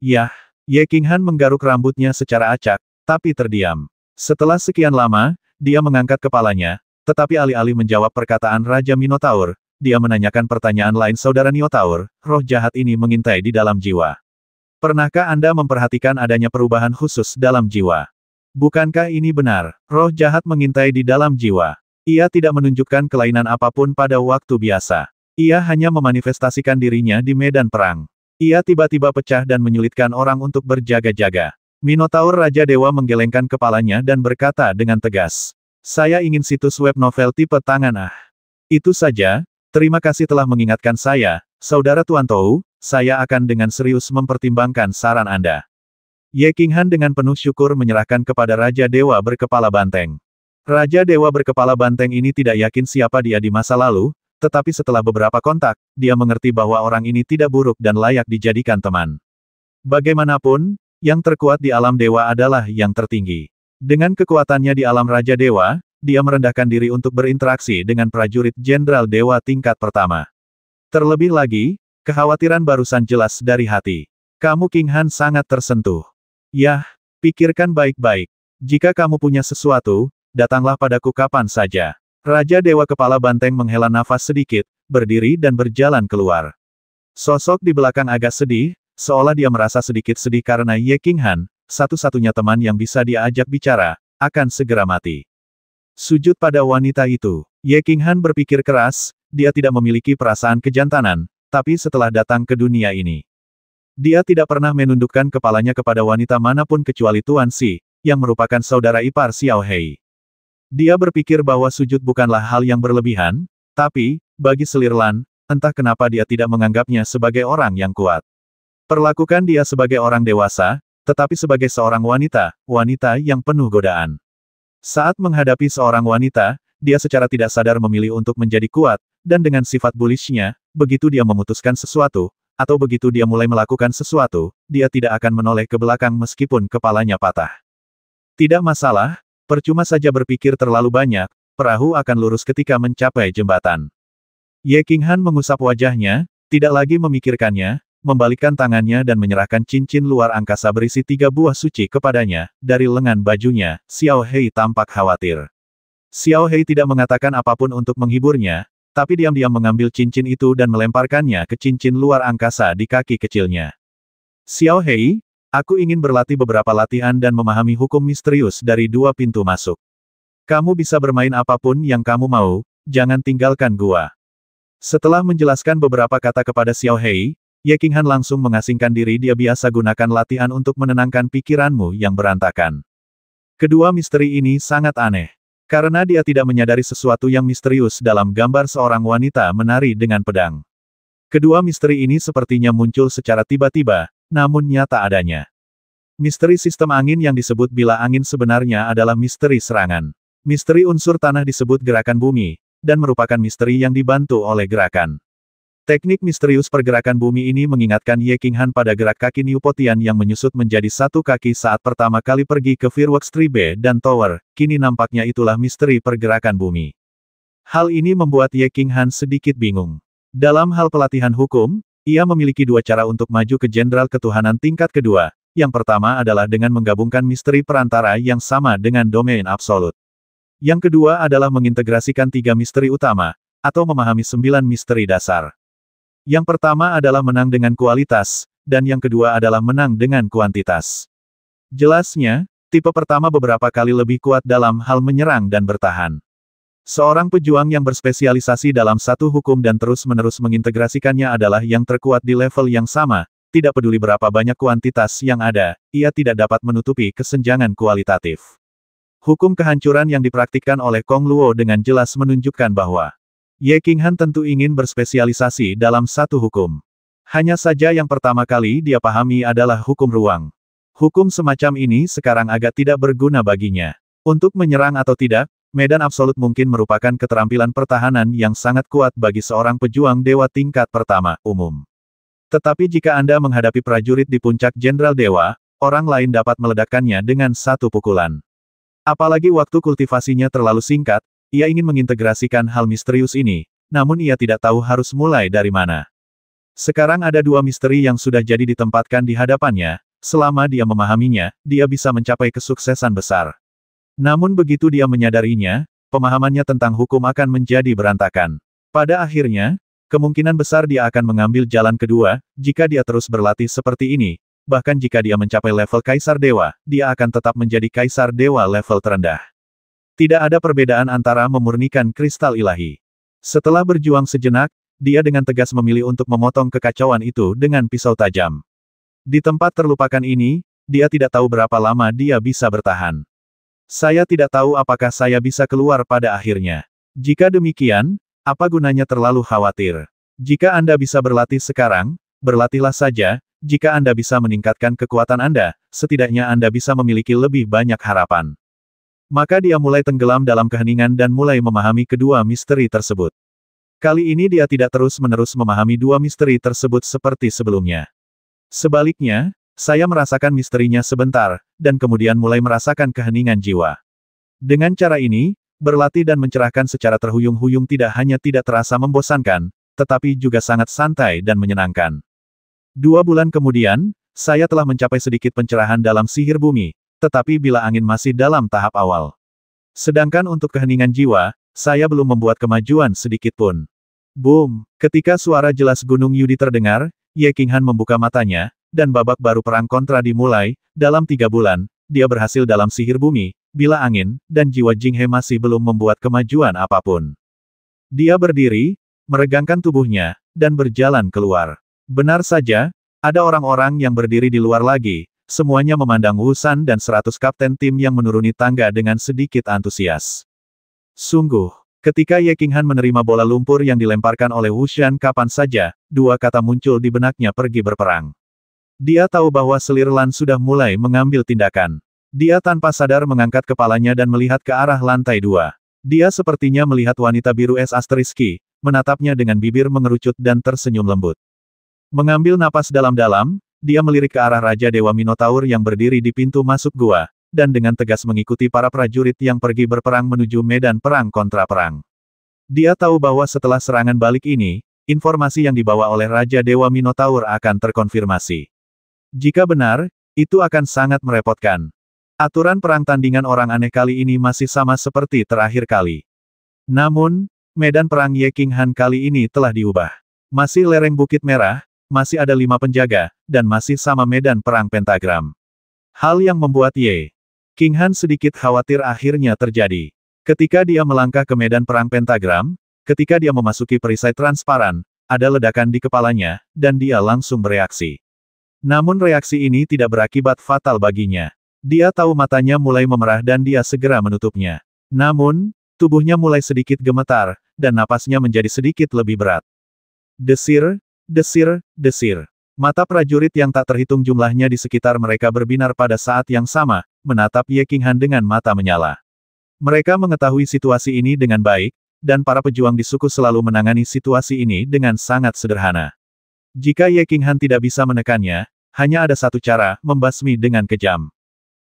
Yah, Ye Qinghan menggaruk rambutnya secara acak, tapi terdiam. Setelah sekian lama, dia mengangkat kepalanya, tetapi alih-alih menjawab perkataan Raja Minotaur, dia menanyakan pertanyaan lain Saudara Niotaur, roh jahat ini mengintai di dalam jiwa. Pernahkah Anda memperhatikan adanya perubahan khusus dalam jiwa? Bukankah ini benar, roh jahat mengintai di dalam jiwa? Ia tidak menunjukkan kelainan apapun pada waktu biasa. Ia hanya memanifestasikan dirinya di medan perang. Ia tiba-tiba pecah dan menyulitkan orang untuk berjaga-jaga. Minotaur Raja Dewa menggelengkan kepalanya dan berkata dengan tegas. Saya ingin situs web novel tipe tangan ah. Itu saja, terima kasih telah mengingatkan saya, Saudara Tuan Tou, saya akan dengan serius mempertimbangkan saran Anda. Ye Han dengan penuh syukur menyerahkan kepada Raja Dewa berkepala banteng. Raja Dewa berkepala banteng ini tidak yakin siapa dia di masa lalu, tetapi setelah beberapa kontak, dia mengerti bahwa orang ini tidak buruk dan layak dijadikan teman. Bagaimanapun, yang terkuat di alam dewa adalah yang tertinggi. Dengan kekuatannya di alam Raja Dewa, dia merendahkan diri untuk berinteraksi dengan prajurit jenderal dewa tingkat pertama. Terlebih lagi, kekhawatiran barusan jelas dari hati. Kamu King Han sangat tersentuh. Yah, pikirkan baik-baik. Jika kamu punya sesuatu, datanglah padaku kapan saja. Raja Dewa Kepala Banteng menghela nafas sedikit, berdiri dan berjalan keluar. Sosok di belakang agak sedih, seolah dia merasa sedikit sedih karena Ye King Han, satu-satunya teman yang bisa dia ajak bicara, akan segera mati. Sujud pada wanita itu, Ye King Han berpikir keras, dia tidak memiliki perasaan kejantanan, tapi setelah datang ke dunia ini. Dia tidak pernah menundukkan kepalanya kepada wanita manapun kecuali Tuan Si, yang merupakan saudara ipar Xiao Hei. Dia berpikir bahwa sujud bukanlah hal yang berlebihan, tapi, bagi Selirlan, entah kenapa dia tidak menganggapnya sebagai orang yang kuat. Perlakukan dia sebagai orang dewasa, tetapi sebagai seorang wanita, wanita yang penuh godaan. Saat menghadapi seorang wanita, dia secara tidak sadar memilih untuk menjadi kuat, dan dengan sifat bullishnya, begitu dia memutuskan sesuatu, atau begitu dia mulai melakukan sesuatu, dia tidak akan menoleh ke belakang meskipun kepalanya patah. Tidak masalah, Percuma saja berpikir terlalu banyak, perahu akan lurus ketika mencapai jembatan. Ye King Han mengusap wajahnya, tidak lagi memikirkannya, membalikkan tangannya dan menyerahkan cincin luar angkasa berisi tiga buah suci kepadanya, dari lengan bajunya, Xiao Hei tampak khawatir. Xiao Hei tidak mengatakan apapun untuk menghiburnya, tapi diam-diam mengambil cincin itu dan melemparkannya ke cincin luar angkasa di kaki kecilnya. Xiao Hei, Aku ingin berlatih beberapa latihan dan memahami hukum misterius dari dua pintu masuk. Kamu bisa bermain apapun yang kamu mau, jangan tinggalkan gua. Setelah menjelaskan beberapa kata kepada Xiao Hei, Ye Qinghan langsung mengasingkan diri dia biasa gunakan latihan untuk menenangkan pikiranmu yang berantakan. Kedua misteri ini sangat aneh. Karena dia tidak menyadari sesuatu yang misterius dalam gambar seorang wanita menari dengan pedang. Kedua misteri ini sepertinya muncul secara tiba-tiba, namun nyata adanya. Misteri sistem angin yang disebut bila angin sebenarnya adalah misteri serangan. Misteri unsur tanah disebut gerakan bumi, dan merupakan misteri yang dibantu oleh gerakan. Teknik misterius pergerakan bumi ini mengingatkan Ye King Han pada gerak kaki Potian yang menyusut menjadi satu kaki saat pertama kali pergi ke Firworks 3B dan Tower, kini nampaknya itulah misteri pergerakan bumi. Hal ini membuat Ye King Han sedikit bingung. Dalam hal pelatihan hukum, ia memiliki dua cara untuk maju ke Jenderal Ketuhanan tingkat kedua. Yang pertama adalah dengan menggabungkan misteri perantara yang sama dengan domain absolut. Yang kedua adalah mengintegrasikan tiga misteri utama, atau memahami sembilan misteri dasar. Yang pertama adalah menang dengan kualitas, dan yang kedua adalah menang dengan kuantitas. Jelasnya, tipe pertama beberapa kali lebih kuat dalam hal menyerang dan bertahan. Seorang pejuang yang berspesialisasi dalam satu hukum dan terus-menerus mengintegrasikannya adalah yang terkuat di level yang sama, tidak peduli berapa banyak kuantitas yang ada, ia tidak dapat menutupi kesenjangan kualitatif. Hukum kehancuran yang dipraktikkan oleh Kong Luo dengan jelas menunjukkan bahwa Ye Qinghan tentu ingin berspesialisasi dalam satu hukum. Hanya saja yang pertama kali dia pahami adalah hukum ruang. Hukum semacam ini sekarang agak tidak berguna baginya. Untuk menyerang atau tidak, medan absolut mungkin merupakan keterampilan pertahanan yang sangat kuat bagi seorang pejuang dewa tingkat pertama, umum. Tetapi jika Anda menghadapi prajurit di puncak Jenderal Dewa, orang lain dapat meledakkannya dengan satu pukulan. Apalagi waktu kultivasinya terlalu singkat, ia ingin mengintegrasikan hal misterius ini, namun ia tidak tahu harus mulai dari mana. Sekarang ada dua misteri yang sudah jadi ditempatkan di hadapannya, selama dia memahaminya, dia bisa mencapai kesuksesan besar. Namun begitu dia menyadarinya, pemahamannya tentang hukum akan menjadi berantakan. Pada akhirnya, kemungkinan besar dia akan mengambil jalan kedua, jika dia terus berlatih seperti ini, bahkan jika dia mencapai level Kaisar Dewa, dia akan tetap menjadi Kaisar Dewa level terendah. Tidak ada perbedaan antara memurnikan kristal ilahi. Setelah berjuang sejenak, dia dengan tegas memilih untuk memotong kekacauan itu dengan pisau tajam. Di tempat terlupakan ini, dia tidak tahu berapa lama dia bisa bertahan. Saya tidak tahu apakah saya bisa keluar pada akhirnya. Jika demikian, apa gunanya terlalu khawatir? Jika Anda bisa berlatih sekarang, berlatihlah saja, jika Anda bisa meningkatkan kekuatan Anda, setidaknya Anda bisa memiliki lebih banyak harapan. Maka dia mulai tenggelam dalam keheningan dan mulai memahami kedua misteri tersebut. Kali ini dia tidak terus-menerus memahami dua misteri tersebut seperti sebelumnya. Sebaliknya, saya merasakan misterinya sebentar, dan kemudian mulai merasakan keheningan jiwa. Dengan cara ini, berlatih dan mencerahkan secara terhuyung-huyung tidak hanya tidak terasa membosankan, tetapi juga sangat santai dan menyenangkan. Dua bulan kemudian, saya telah mencapai sedikit pencerahan dalam sihir bumi, tetapi bila angin masih dalam tahap awal. Sedangkan untuk keheningan jiwa, saya belum membuat kemajuan sedikit pun. Boom! Ketika suara jelas Gunung Yudi terdengar, Ye Qinghan membuka matanya, dan babak baru perang kontra dimulai, dalam tiga bulan, dia berhasil dalam sihir bumi, bila angin, dan jiwa Jinghe masih belum membuat kemajuan apapun. Dia berdiri, meregangkan tubuhnya, dan berjalan keluar. Benar saja, ada orang-orang yang berdiri di luar lagi, semuanya memandang Wusan dan seratus kapten tim yang menuruni tangga dengan sedikit antusias. Sungguh, ketika Ye Qinghan menerima bola lumpur yang dilemparkan oleh Wushan kapan saja, dua kata muncul di benaknya pergi berperang. Dia tahu bahwa selir Lan sudah mulai mengambil tindakan. Dia tanpa sadar mengangkat kepalanya dan melihat ke arah lantai dua. Dia sepertinya melihat wanita biru es asteriski, menatapnya dengan bibir mengerucut dan tersenyum lembut. Mengambil napas dalam-dalam, dia melirik ke arah Raja Dewa Minotaur yang berdiri di pintu masuk gua, dan dengan tegas mengikuti para prajurit yang pergi berperang menuju medan perang kontra perang. Dia tahu bahwa setelah serangan balik ini, informasi yang dibawa oleh Raja Dewa Minotaur akan terkonfirmasi. Jika benar, itu akan sangat merepotkan. Aturan perang tandingan orang aneh kali ini masih sama seperti terakhir kali. Namun, medan perang Ye King Han kali ini telah diubah. Masih lereng Bukit Merah, masih ada lima penjaga, dan masih sama medan perang pentagram. Hal yang membuat Ye King Han sedikit khawatir akhirnya terjadi. Ketika dia melangkah ke medan perang pentagram, ketika dia memasuki perisai transparan, ada ledakan di kepalanya, dan dia langsung bereaksi. Namun reaksi ini tidak berakibat fatal baginya. Dia tahu matanya mulai memerah dan dia segera menutupnya. Namun, tubuhnya mulai sedikit gemetar, dan napasnya menjadi sedikit lebih berat. Desir, desir, desir. Mata prajurit yang tak terhitung jumlahnya di sekitar mereka berbinar pada saat yang sama, menatap Ye Qinghan dengan mata menyala. Mereka mengetahui situasi ini dengan baik, dan para pejuang di suku selalu menangani situasi ini dengan sangat sederhana. Jika Ye Qinghan tidak bisa menekannya, hanya ada satu cara, membasmi dengan kejam.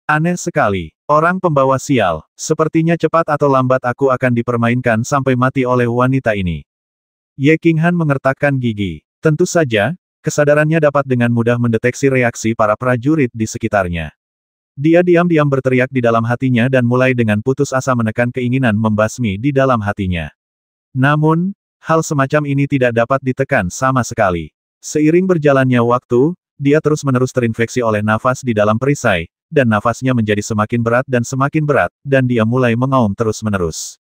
Aneh sekali. Orang pembawa sial, sepertinya cepat atau lambat aku akan dipermainkan sampai mati oleh wanita ini. Ye Han mengertakkan gigi. Tentu saja, kesadarannya dapat dengan mudah mendeteksi reaksi para prajurit di sekitarnya. Dia diam-diam berteriak di dalam hatinya dan mulai dengan putus asa menekan keinginan membasmi di dalam hatinya. Namun, hal semacam ini tidak dapat ditekan sama sekali. Seiring berjalannya waktu, dia terus-menerus terinfeksi oleh nafas di dalam perisai, dan nafasnya menjadi semakin berat dan semakin berat, dan dia mulai mengaum terus-menerus.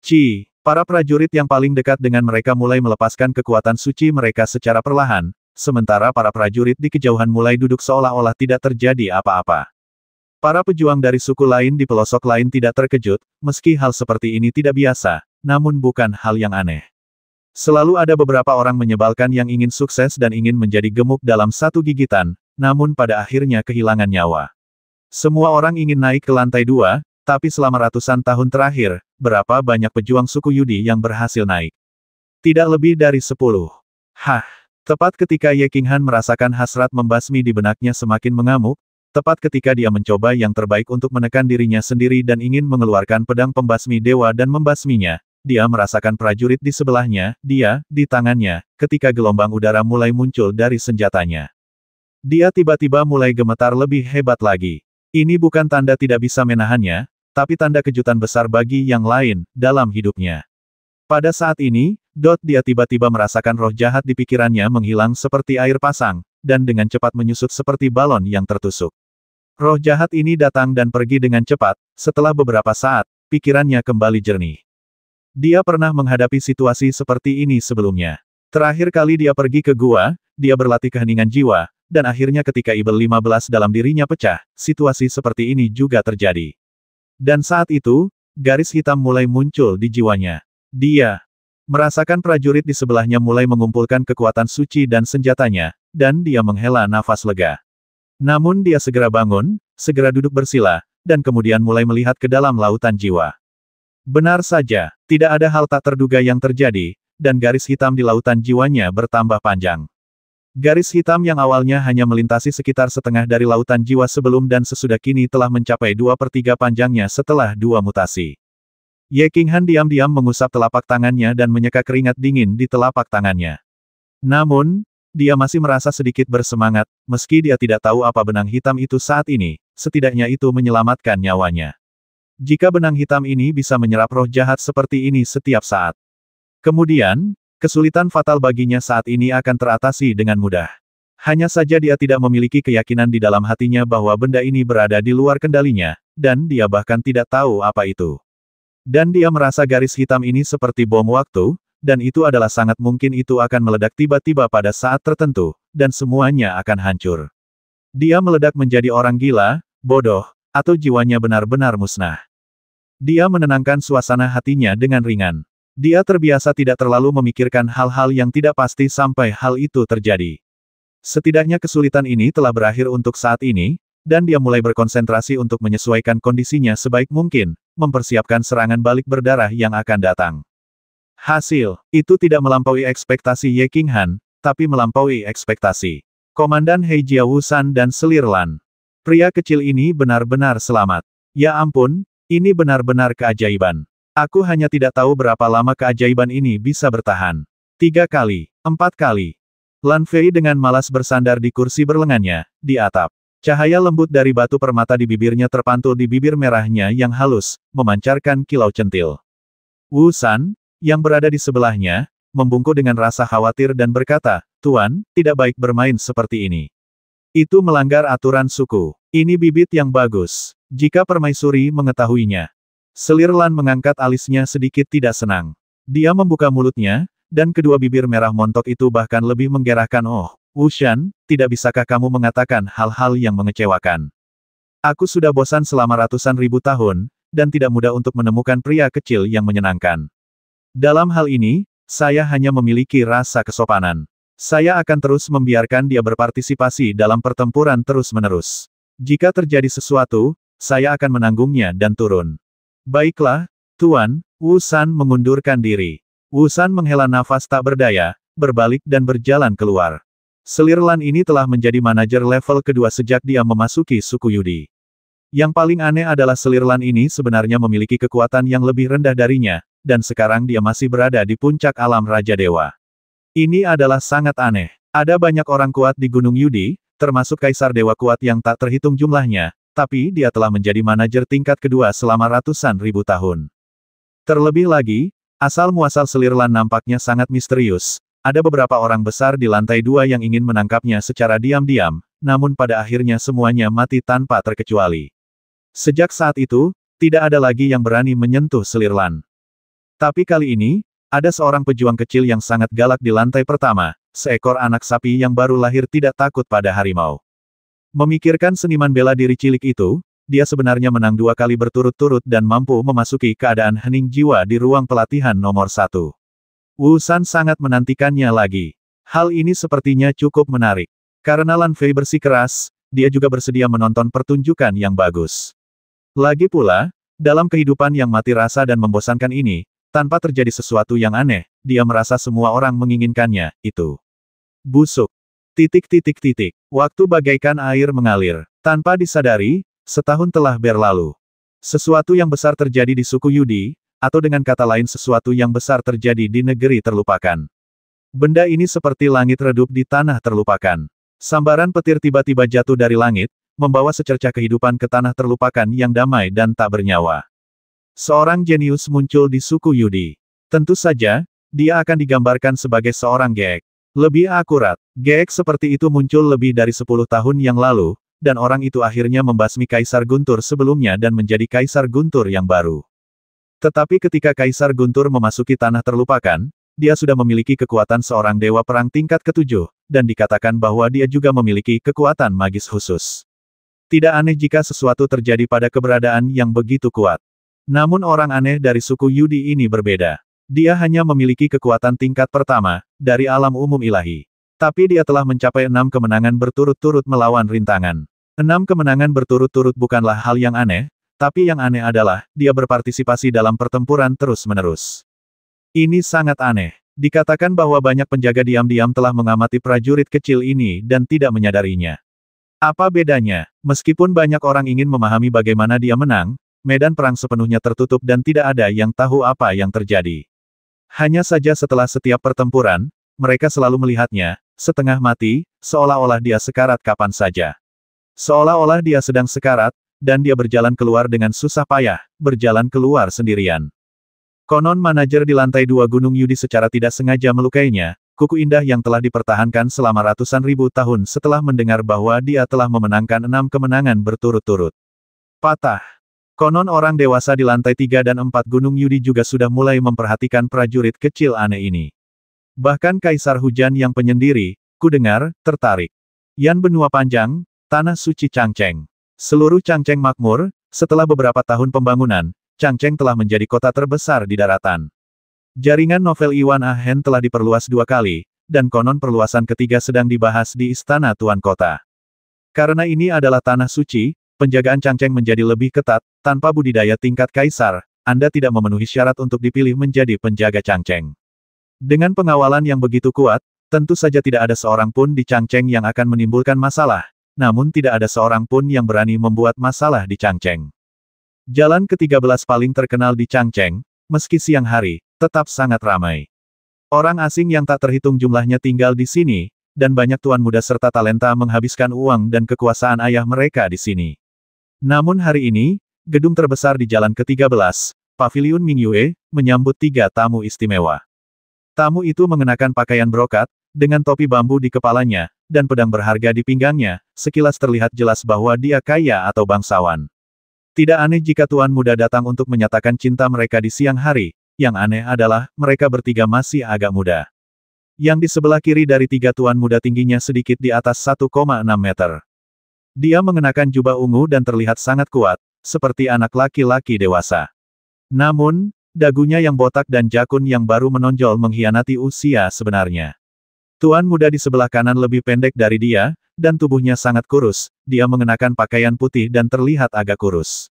Ci, para prajurit yang paling dekat dengan mereka mulai melepaskan kekuatan suci mereka secara perlahan, sementara para prajurit di kejauhan mulai duduk seolah-olah tidak terjadi apa-apa. Para pejuang dari suku lain di pelosok lain tidak terkejut, meski hal seperti ini tidak biasa, namun bukan hal yang aneh. Selalu ada beberapa orang menyebalkan yang ingin sukses dan ingin menjadi gemuk dalam satu gigitan, namun pada akhirnya kehilangan nyawa. Semua orang ingin naik ke lantai dua, tapi selama ratusan tahun terakhir, berapa banyak pejuang suku Yudi yang berhasil naik? Tidak lebih dari sepuluh. Hah! Tepat ketika Ye Qinghan merasakan hasrat membasmi di benaknya semakin mengamuk, tepat ketika dia mencoba yang terbaik untuk menekan dirinya sendiri dan ingin mengeluarkan pedang pembasmi dewa dan membasminya, dia merasakan prajurit di sebelahnya, dia, di tangannya, ketika gelombang udara mulai muncul dari senjatanya. Dia tiba-tiba mulai gemetar lebih hebat lagi. Ini bukan tanda tidak bisa menahannya, tapi tanda kejutan besar bagi yang lain, dalam hidupnya. Pada saat ini, Dot dia tiba-tiba merasakan roh jahat di pikirannya menghilang seperti air pasang, dan dengan cepat menyusut seperti balon yang tertusuk. Roh jahat ini datang dan pergi dengan cepat, setelah beberapa saat, pikirannya kembali jernih. Dia pernah menghadapi situasi seperti ini sebelumnya. Terakhir kali dia pergi ke gua, dia berlatih keheningan jiwa, dan akhirnya ketika Ibel 15 dalam dirinya pecah, situasi seperti ini juga terjadi. Dan saat itu, garis hitam mulai muncul di jiwanya. Dia merasakan prajurit di sebelahnya mulai mengumpulkan kekuatan suci dan senjatanya, dan dia menghela nafas lega. Namun dia segera bangun, segera duduk bersila, dan kemudian mulai melihat ke dalam lautan jiwa. Benar saja, tidak ada hal tak terduga yang terjadi, dan garis hitam di lautan jiwanya bertambah panjang. Garis hitam yang awalnya hanya melintasi sekitar setengah dari lautan jiwa sebelum dan sesudah kini telah mencapai dua per tiga panjangnya setelah dua mutasi. Ye King Han diam-diam mengusap telapak tangannya dan menyeka keringat dingin di telapak tangannya. Namun, dia masih merasa sedikit bersemangat, meski dia tidak tahu apa benang hitam itu saat ini, setidaknya itu menyelamatkan nyawanya jika benang hitam ini bisa menyerap roh jahat seperti ini setiap saat. Kemudian, kesulitan fatal baginya saat ini akan teratasi dengan mudah. Hanya saja dia tidak memiliki keyakinan di dalam hatinya bahwa benda ini berada di luar kendalinya, dan dia bahkan tidak tahu apa itu. Dan dia merasa garis hitam ini seperti bom waktu, dan itu adalah sangat mungkin itu akan meledak tiba-tiba pada saat tertentu, dan semuanya akan hancur. Dia meledak menjadi orang gila, bodoh, atau jiwanya benar-benar musnah. Dia menenangkan suasana hatinya dengan ringan. Dia terbiasa tidak terlalu memikirkan hal-hal yang tidak pasti sampai hal itu terjadi. Setidaknya kesulitan ini telah berakhir untuk saat ini, dan dia mulai berkonsentrasi untuk menyesuaikan kondisinya sebaik mungkin, mempersiapkan serangan balik berdarah yang akan datang. Hasil, itu tidak melampaui ekspektasi Ye Qinghan, tapi melampaui ekspektasi. Komandan Hei Wu San dan Selirlan. Pria kecil ini benar-benar selamat. Ya ampun, ini benar-benar keajaiban. Aku hanya tidak tahu berapa lama keajaiban ini bisa bertahan. Tiga kali, empat kali. Lan Fei dengan malas bersandar di kursi berlengannya, di atap. Cahaya lembut dari batu permata di bibirnya terpantul di bibir merahnya yang halus, memancarkan kilau centil. Wu San, yang berada di sebelahnya, membungkuk dengan rasa khawatir dan berkata, Tuan, tidak baik bermain seperti ini. Itu melanggar aturan suku. Ini bibit yang bagus. Jika permaisuri mengetahuinya. Selirlan mengangkat alisnya sedikit tidak senang. Dia membuka mulutnya, dan kedua bibir merah montok itu bahkan lebih menggerahkan oh, Wushan, tidak bisakah kamu mengatakan hal-hal yang mengecewakan. Aku sudah bosan selama ratusan ribu tahun, dan tidak mudah untuk menemukan pria kecil yang menyenangkan. Dalam hal ini, saya hanya memiliki rasa kesopanan. Saya akan terus membiarkan dia berpartisipasi dalam pertempuran terus-menerus. Jika terjadi sesuatu, saya akan menanggungnya dan turun. Baiklah, Tuan, Wu San mengundurkan diri. Wu San menghela nafas tak berdaya, berbalik dan berjalan keluar. Selirlan ini telah menjadi manajer level kedua sejak dia memasuki suku Yudi. Yang paling aneh adalah Selirlan ini sebenarnya memiliki kekuatan yang lebih rendah darinya, dan sekarang dia masih berada di puncak alam Raja Dewa. Ini adalah sangat aneh. Ada banyak orang kuat di Gunung Yudi, termasuk Kaisar Dewa Kuat yang tak terhitung jumlahnya, tapi dia telah menjadi manajer tingkat kedua selama ratusan ribu tahun. Terlebih lagi, asal-muasal Selirlan nampaknya sangat misterius. Ada beberapa orang besar di lantai dua yang ingin menangkapnya secara diam-diam, namun pada akhirnya semuanya mati tanpa terkecuali. Sejak saat itu, tidak ada lagi yang berani menyentuh Selirlan. Tapi kali ini, ada seorang pejuang kecil yang sangat galak di lantai pertama, seekor anak sapi yang baru lahir tidak takut pada harimau. Memikirkan seniman bela diri cilik itu, dia sebenarnya menang dua kali berturut-turut dan mampu memasuki keadaan hening jiwa di ruang pelatihan nomor satu. Wu San sangat menantikannya lagi. Hal ini sepertinya cukup menarik. Karena Lan Fei bersikeras, dia juga bersedia menonton pertunjukan yang bagus. Lagi pula, dalam kehidupan yang mati rasa dan membosankan ini, tanpa terjadi sesuatu yang aneh, dia merasa semua orang menginginkannya, itu. Busuk. Titik-titik-titik. Waktu bagaikan air mengalir. Tanpa disadari, setahun telah berlalu. Sesuatu yang besar terjadi di suku Yudi, atau dengan kata lain sesuatu yang besar terjadi di negeri terlupakan. Benda ini seperti langit redup di tanah terlupakan. Sambaran petir tiba-tiba jatuh dari langit, membawa secercah kehidupan ke tanah terlupakan yang damai dan tak bernyawa. Seorang jenius muncul di suku Yudi. Tentu saja, dia akan digambarkan sebagai seorang gek. Lebih akurat, gek seperti itu muncul lebih dari 10 tahun yang lalu, dan orang itu akhirnya membasmi Kaisar Guntur sebelumnya dan menjadi Kaisar Guntur yang baru. Tetapi ketika Kaisar Guntur memasuki tanah terlupakan, dia sudah memiliki kekuatan seorang dewa perang tingkat ketujuh, dan dikatakan bahwa dia juga memiliki kekuatan magis khusus. Tidak aneh jika sesuatu terjadi pada keberadaan yang begitu kuat. Namun orang aneh dari suku Yudi ini berbeda. Dia hanya memiliki kekuatan tingkat pertama, dari alam umum ilahi. Tapi dia telah mencapai enam kemenangan berturut-turut melawan rintangan. Enam kemenangan berturut-turut bukanlah hal yang aneh, tapi yang aneh adalah, dia berpartisipasi dalam pertempuran terus-menerus. Ini sangat aneh. Dikatakan bahwa banyak penjaga diam-diam telah mengamati prajurit kecil ini dan tidak menyadarinya. Apa bedanya? Meskipun banyak orang ingin memahami bagaimana dia menang, medan perang sepenuhnya tertutup dan tidak ada yang tahu apa yang terjadi. Hanya saja setelah setiap pertempuran, mereka selalu melihatnya, setengah mati, seolah-olah dia sekarat kapan saja. Seolah-olah dia sedang sekarat, dan dia berjalan keluar dengan susah payah, berjalan keluar sendirian. Konon manajer di lantai dua Gunung Yudi secara tidak sengaja melukainya, kuku indah yang telah dipertahankan selama ratusan ribu tahun setelah mendengar bahwa dia telah memenangkan enam kemenangan berturut-turut. Patah. Konon orang dewasa di lantai tiga dan empat Gunung Yudi juga sudah mulai memperhatikan prajurit kecil aneh ini. Bahkan Kaisar Hujan yang penyendiri, ku dengar, tertarik. Yan Benua Panjang, Tanah Suci Changcheng. Seluruh Changcheng makmur, setelah beberapa tahun pembangunan, Changcheng telah menjadi kota terbesar di daratan. Jaringan novel Iwan Ahen telah diperluas dua kali, dan konon perluasan ketiga sedang dibahas di Istana Tuan Kota. Karena ini adalah tanah suci, penjagaan Changcheng menjadi lebih ketat, tanpa budidaya tingkat kaisar, Anda tidak memenuhi syarat untuk dipilih menjadi penjaga Changcheng. Dengan pengawalan yang begitu kuat, tentu saja tidak ada seorang pun di Changcheng yang akan menimbulkan masalah, namun tidak ada seorang pun yang berani membuat masalah di Changcheng. Jalan ke-13 paling terkenal di Changcheng, meski siang hari, tetap sangat ramai. Orang asing yang tak terhitung jumlahnya tinggal di sini, dan banyak tuan muda serta talenta menghabiskan uang dan kekuasaan ayah mereka di sini. Namun hari ini, gedung terbesar di jalan ke-13, Paviliun Mingyue, menyambut tiga tamu istimewa. Tamu itu mengenakan pakaian brokat, dengan topi bambu di kepalanya, dan pedang berharga di pinggangnya, sekilas terlihat jelas bahwa dia kaya atau bangsawan. Tidak aneh jika tuan muda datang untuk menyatakan cinta mereka di siang hari, yang aneh adalah, mereka bertiga masih agak muda. Yang di sebelah kiri dari tiga tuan muda tingginya sedikit di atas 1,6 meter. Dia mengenakan jubah ungu dan terlihat sangat kuat, seperti anak laki-laki dewasa. Namun, dagunya yang botak dan jakun yang baru menonjol mengkhianati usia sebenarnya. Tuan muda di sebelah kanan lebih pendek dari dia, dan tubuhnya sangat kurus, dia mengenakan pakaian putih dan terlihat agak kurus.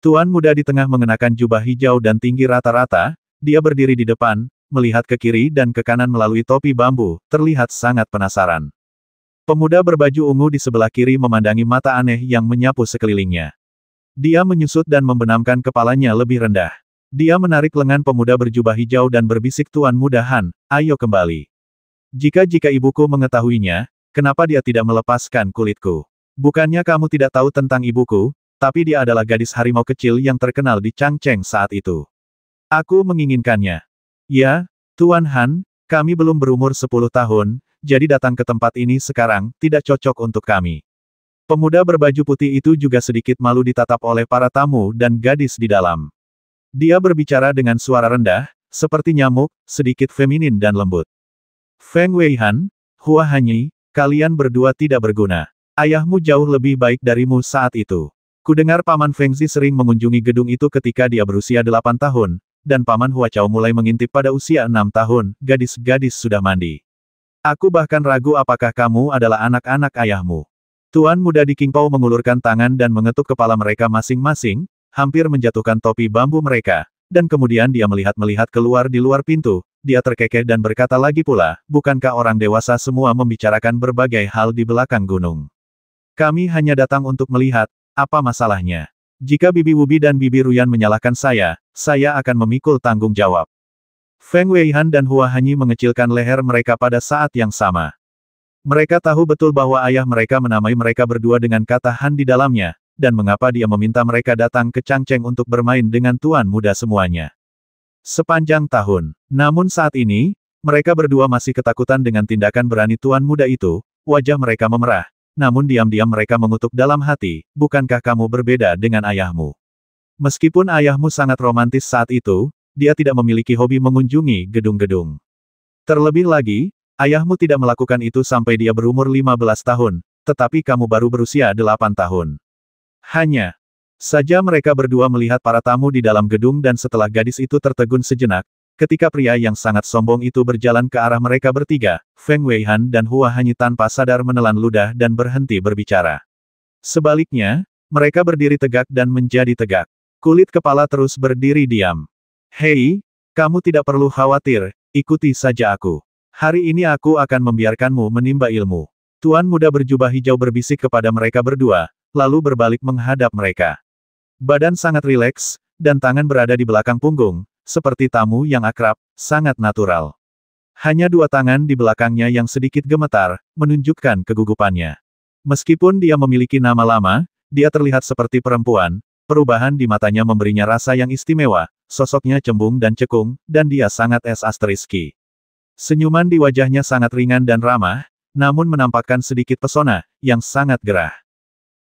Tuan muda di tengah mengenakan jubah hijau dan tinggi rata-rata, dia berdiri di depan, melihat ke kiri dan ke kanan melalui topi bambu, terlihat sangat penasaran. Pemuda berbaju ungu di sebelah kiri memandangi mata aneh yang menyapu sekelilingnya. Dia menyusut dan membenamkan kepalanya lebih rendah. Dia menarik lengan pemuda berjubah hijau dan berbisik Tuan Mudahan, ayo kembali. Jika-jika ibuku mengetahuinya, kenapa dia tidak melepaskan kulitku? Bukannya kamu tidak tahu tentang ibuku, tapi dia adalah gadis harimau kecil yang terkenal di Changcheng saat itu. Aku menginginkannya. Ya, Tuan Han, kami belum berumur 10 tahun, jadi datang ke tempat ini sekarang, tidak cocok untuk kami. Pemuda berbaju putih itu juga sedikit malu ditatap oleh para tamu dan gadis di dalam. Dia berbicara dengan suara rendah, seperti nyamuk, sedikit feminin dan lembut. Feng Weihan, Hua Hanyi, kalian berdua tidak berguna. Ayahmu jauh lebih baik darimu saat itu. Kudengar Paman Feng Zi sering mengunjungi gedung itu ketika dia berusia 8 tahun, dan Paman Hua Chao mulai mengintip pada usia 6 tahun, gadis-gadis sudah mandi. Aku bahkan ragu apakah kamu adalah anak-anak ayahmu. Tuan muda di Kingpau mengulurkan tangan dan mengetuk kepala mereka masing-masing, hampir menjatuhkan topi bambu mereka, dan kemudian dia melihat-melihat keluar di luar pintu, dia terkekeh dan berkata lagi pula, bukankah orang dewasa semua membicarakan berbagai hal di belakang gunung? Kami hanya datang untuk melihat, apa masalahnya? Jika Bibi Wubi dan Bibi Ruyan menyalahkan saya, saya akan memikul tanggung jawab. Feng Weihan dan Hua Hanyi mengecilkan leher mereka pada saat yang sama. Mereka tahu betul bahwa ayah mereka menamai mereka berdua dengan kata Han di dalamnya, dan mengapa dia meminta mereka datang ke Changcheng untuk bermain dengan tuan muda semuanya. Sepanjang tahun, namun saat ini, mereka berdua masih ketakutan dengan tindakan berani tuan muda itu, wajah mereka memerah, namun diam-diam mereka mengutuk dalam hati, bukankah kamu berbeda dengan ayahmu? Meskipun ayahmu sangat romantis saat itu, dia tidak memiliki hobi mengunjungi gedung-gedung. Terlebih lagi, ayahmu tidak melakukan itu sampai dia berumur 15 tahun, tetapi kamu baru berusia 8 tahun. Hanya saja mereka berdua melihat para tamu di dalam gedung dan setelah gadis itu tertegun sejenak, ketika pria yang sangat sombong itu berjalan ke arah mereka bertiga, Feng Weihan dan Hua Hanyi tanpa sadar menelan ludah dan berhenti berbicara. Sebaliknya, mereka berdiri tegak dan menjadi tegak. Kulit kepala terus berdiri diam. Hei, kamu tidak perlu khawatir, ikuti saja aku. Hari ini aku akan membiarkanmu menimba ilmu. Tuan muda berjubah hijau berbisik kepada mereka berdua, lalu berbalik menghadap mereka. Badan sangat rileks, dan tangan berada di belakang punggung, seperti tamu yang akrab, sangat natural. Hanya dua tangan di belakangnya yang sedikit gemetar, menunjukkan kegugupannya. Meskipun dia memiliki nama lama, dia terlihat seperti perempuan, perubahan di matanya memberinya rasa yang istimewa, sosoknya cembung dan cekung, dan dia sangat es asteriski. Senyuman di wajahnya sangat ringan dan ramah, namun menampakkan sedikit pesona, yang sangat gerah.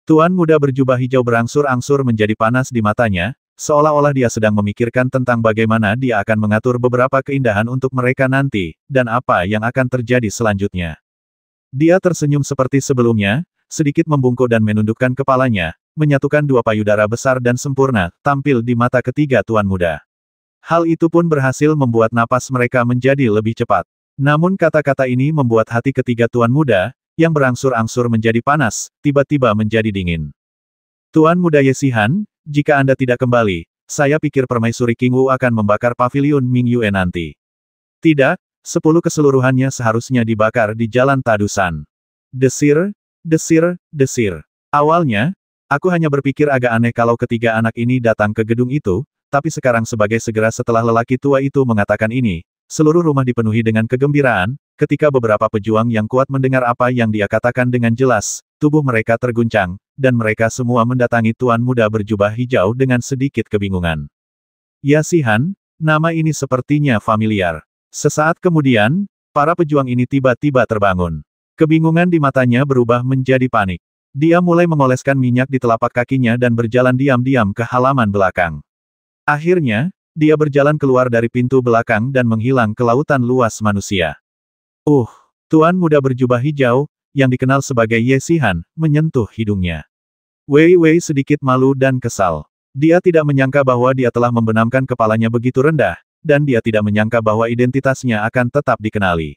Tuan muda berjubah hijau berangsur-angsur menjadi panas di matanya, seolah-olah dia sedang memikirkan tentang bagaimana dia akan mengatur beberapa keindahan untuk mereka nanti, dan apa yang akan terjadi selanjutnya. Dia tersenyum seperti sebelumnya, sedikit membungkuk dan menundukkan kepalanya, menyatukan dua payudara besar dan sempurna, tampil di mata ketiga tuan muda. Hal itu pun berhasil membuat napas mereka menjadi lebih cepat. Namun kata-kata ini membuat hati ketiga tuan muda, yang berangsur-angsur menjadi panas, tiba-tiba menjadi dingin. Tuan muda Yesihan, jika Anda tidak kembali, saya pikir permaisuri King Wu akan membakar pavilion Ming Yue nanti. Tidak, sepuluh keseluruhannya seharusnya dibakar di Jalan Tadusan. Desir, desir, desir. Awalnya, Aku hanya berpikir agak aneh kalau ketiga anak ini datang ke gedung itu, tapi sekarang sebagai segera setelah lelaki tua itu mengatakan ini, seluruh rumah dipenuhi dengan kegembiraan, ketika beberapa pejuang yang kuat mendengar apa yang dia katakan dengan jelas, tubuh mereka terguncang, dan mereka semua mendatangi tuan muda berjubah hijau dengan sedikit kebingungan. Yasihan, nama ini sepertinya familiar. Sesaat kemudian, para pejuang ini tiba-tiba terbangun. Kebingungan di matanya berubah menjadi panik. Dia mulai mengoleskan minyak di telapak kakinya dan berjalan diam-diam ke halaman belakang. Akhirnya, dia berjalan keluar dari pintu belakang dan menghilang ke lautan luas manusia. Uh, Tuan muda berjubah hijau, yang dikenal sebagai Yesihan, menyentuh hidungnya. Wei Wei sedikit malu dan kesal. Dia tidak menyangka bahwa dia telah membenamkan kepalanya begitu rendah, dan dia tidak menyangka bahwa identitasnya akan tetap dikenali.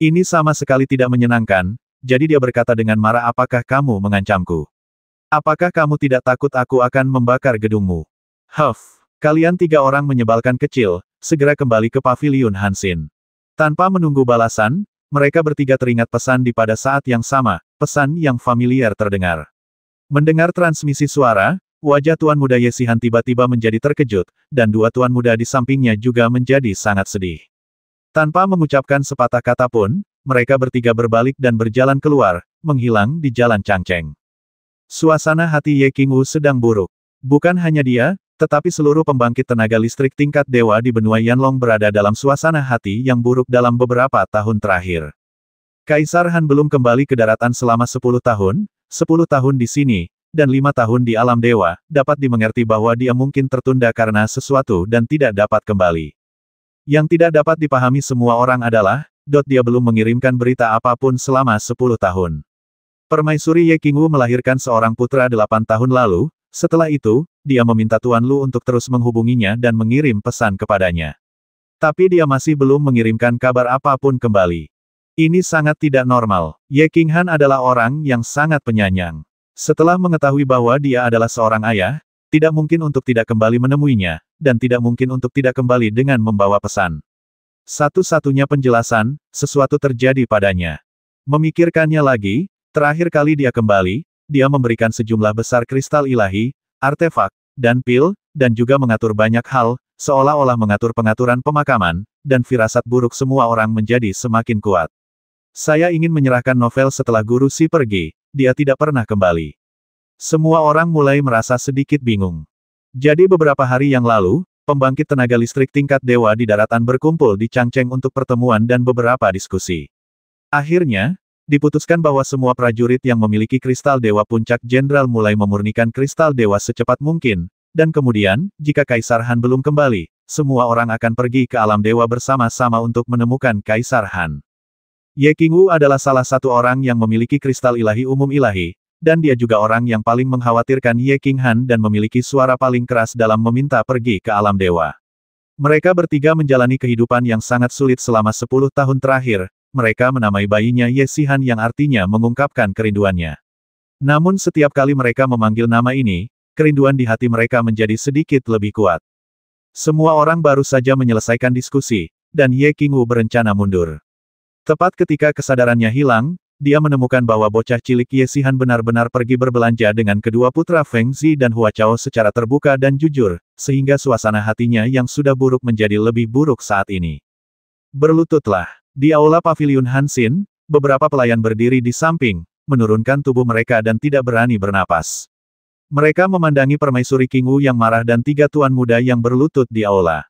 Ini sama sekali tidak menyenangkan, jadi dia berkata dengan marah apakah kamu mengancamku? Apakah kamu tidak takut aku akan membakar gedungmu? Huff! Kalian tiga orang menyebalkan kecil, segera kembali ke paviliun Hansin. Tanpa menunggu balasan, mereka bertiga teringat pesan di pada saat yang sama, pesan yang familiar terdengar. Mendengar transmisi suara, wajah Tuan Muda Yesihan tiba-tiba menjadi terkejut, dan dua Tuan Muda di sampingnya juga menjadi sangat sedih. Tanpa mengucapkan sepatah kata pun, mereka bertiga berbalik dan berjalan keluar, menghilang di jalan cangceng. Suasana hati Ye King Wu sedang buruk. Bukan hanya dia, tetapi seluruh pembangkit tenaga listrik tingkat dewa di benua Yanlong berada dalam suasana hati yang buruk dalam beberapa tahun terakhir. Kaisar Han belum kembali ke daratan selama 10 tahun, 10 tahun di sini, dan lima tahun di alam dewa, dapat dimengerti bahwa dia mungkin tertunda karena sesuatu dan tidak dapat kembali. Yang tidak dapat dipahami semua orang adalah, dia belum mengirimkan berita apapun selama 10 tahun. Permaisuri Ye Qingwu melahirkan seorang putra 8 tahun lalu, setelah itu, dia meminta Tuan Lu untuk terus menghubunginya dan mengirim pesan kepadanya. Tapi dia masih belum mengirimkan kabar apapun kembali. Ini sangat tidak normal. Ye King adalah orang yang sangat penyanyang. Setelah mengetahui bahwa dia adalah seorang ayah, tidak mungkin untuk tidak kembali menemuinya, dan tidak mungkin untuk tidak kembali dengan membawa pesan. Satu-satunya penjelasan, sesuatu terjadi padanya. Memikirkannya lagi, terakhir kali dia kembali, dia memberikan sejumlah besar kristal ilahi, artefak, dan pil, dan juga mengatur banyak hal, seolah-olah mengatur pengaturan pemakaman, dan firasat buruk semua orang menjadi semakin kuat. Saya ingin menyerahkan novel setelah guru si pergi, dia tidak pernah kembali. Semua orang mulai merasa sedikit bingung. Jadi beberapa hari yang lalu, pembangkit tenaga listrik tingkat dewa di daratan berkumpul di Changcheng untuk pertemuan dan beberapa diskusi. Akhirnya, diputuskan bahwa semua prajurit yang memiliki kristal dewa puncak jenderal mulai memurnikan kristal dewa secepat mungkin, dan kemudian, jika Kaisar Han belum kembali, semua orang akan pergi ke alam dewa bersama-sama untuk menemukan Kaisar Han. Ye Qingwu adalah salah satu orang yang memiliki kristal ilahi umum ilahi, dan dia juga orang yang paling mengkhawatirkan Ye King Han dan memiliki suara paling keras dalam meminta pergi ke alam dewa. Mereka bertiga menjalani kehidupan yang sangat sulit selama 10 tahun terakhir, mereka menamai bayinya Ye Sihan yang artinya mengungkapkan kerinduannya. Namun setiap kali mereka memanggil nama ini, kerinduan di hati mereka menjadi sedikit lebih kuat. Semua orang baru saja menyelesaikan diskusi, dan Ye King Wu berencana mundur. Tepat ketika kesadarannya hilang, dia menemukan bahwa bocah cilik Ye Sihan benar-benar pergi berbelanja dengan kedua putra Feng Zi dan Hua Chao secara terbuka dan jujur, sehingga suasana hatinya yang sudah buruk menjadi lebih buruk saat ini. Berlututlah. Di aula pavilion Hansin, beberapa pelayan berdiri di samping, menurunkan tubuh mereka dan tidak berani bernapas. Mereka memandangi permaisuri King Wu yang marah dan tiga tuan muda yang berlutut di aula.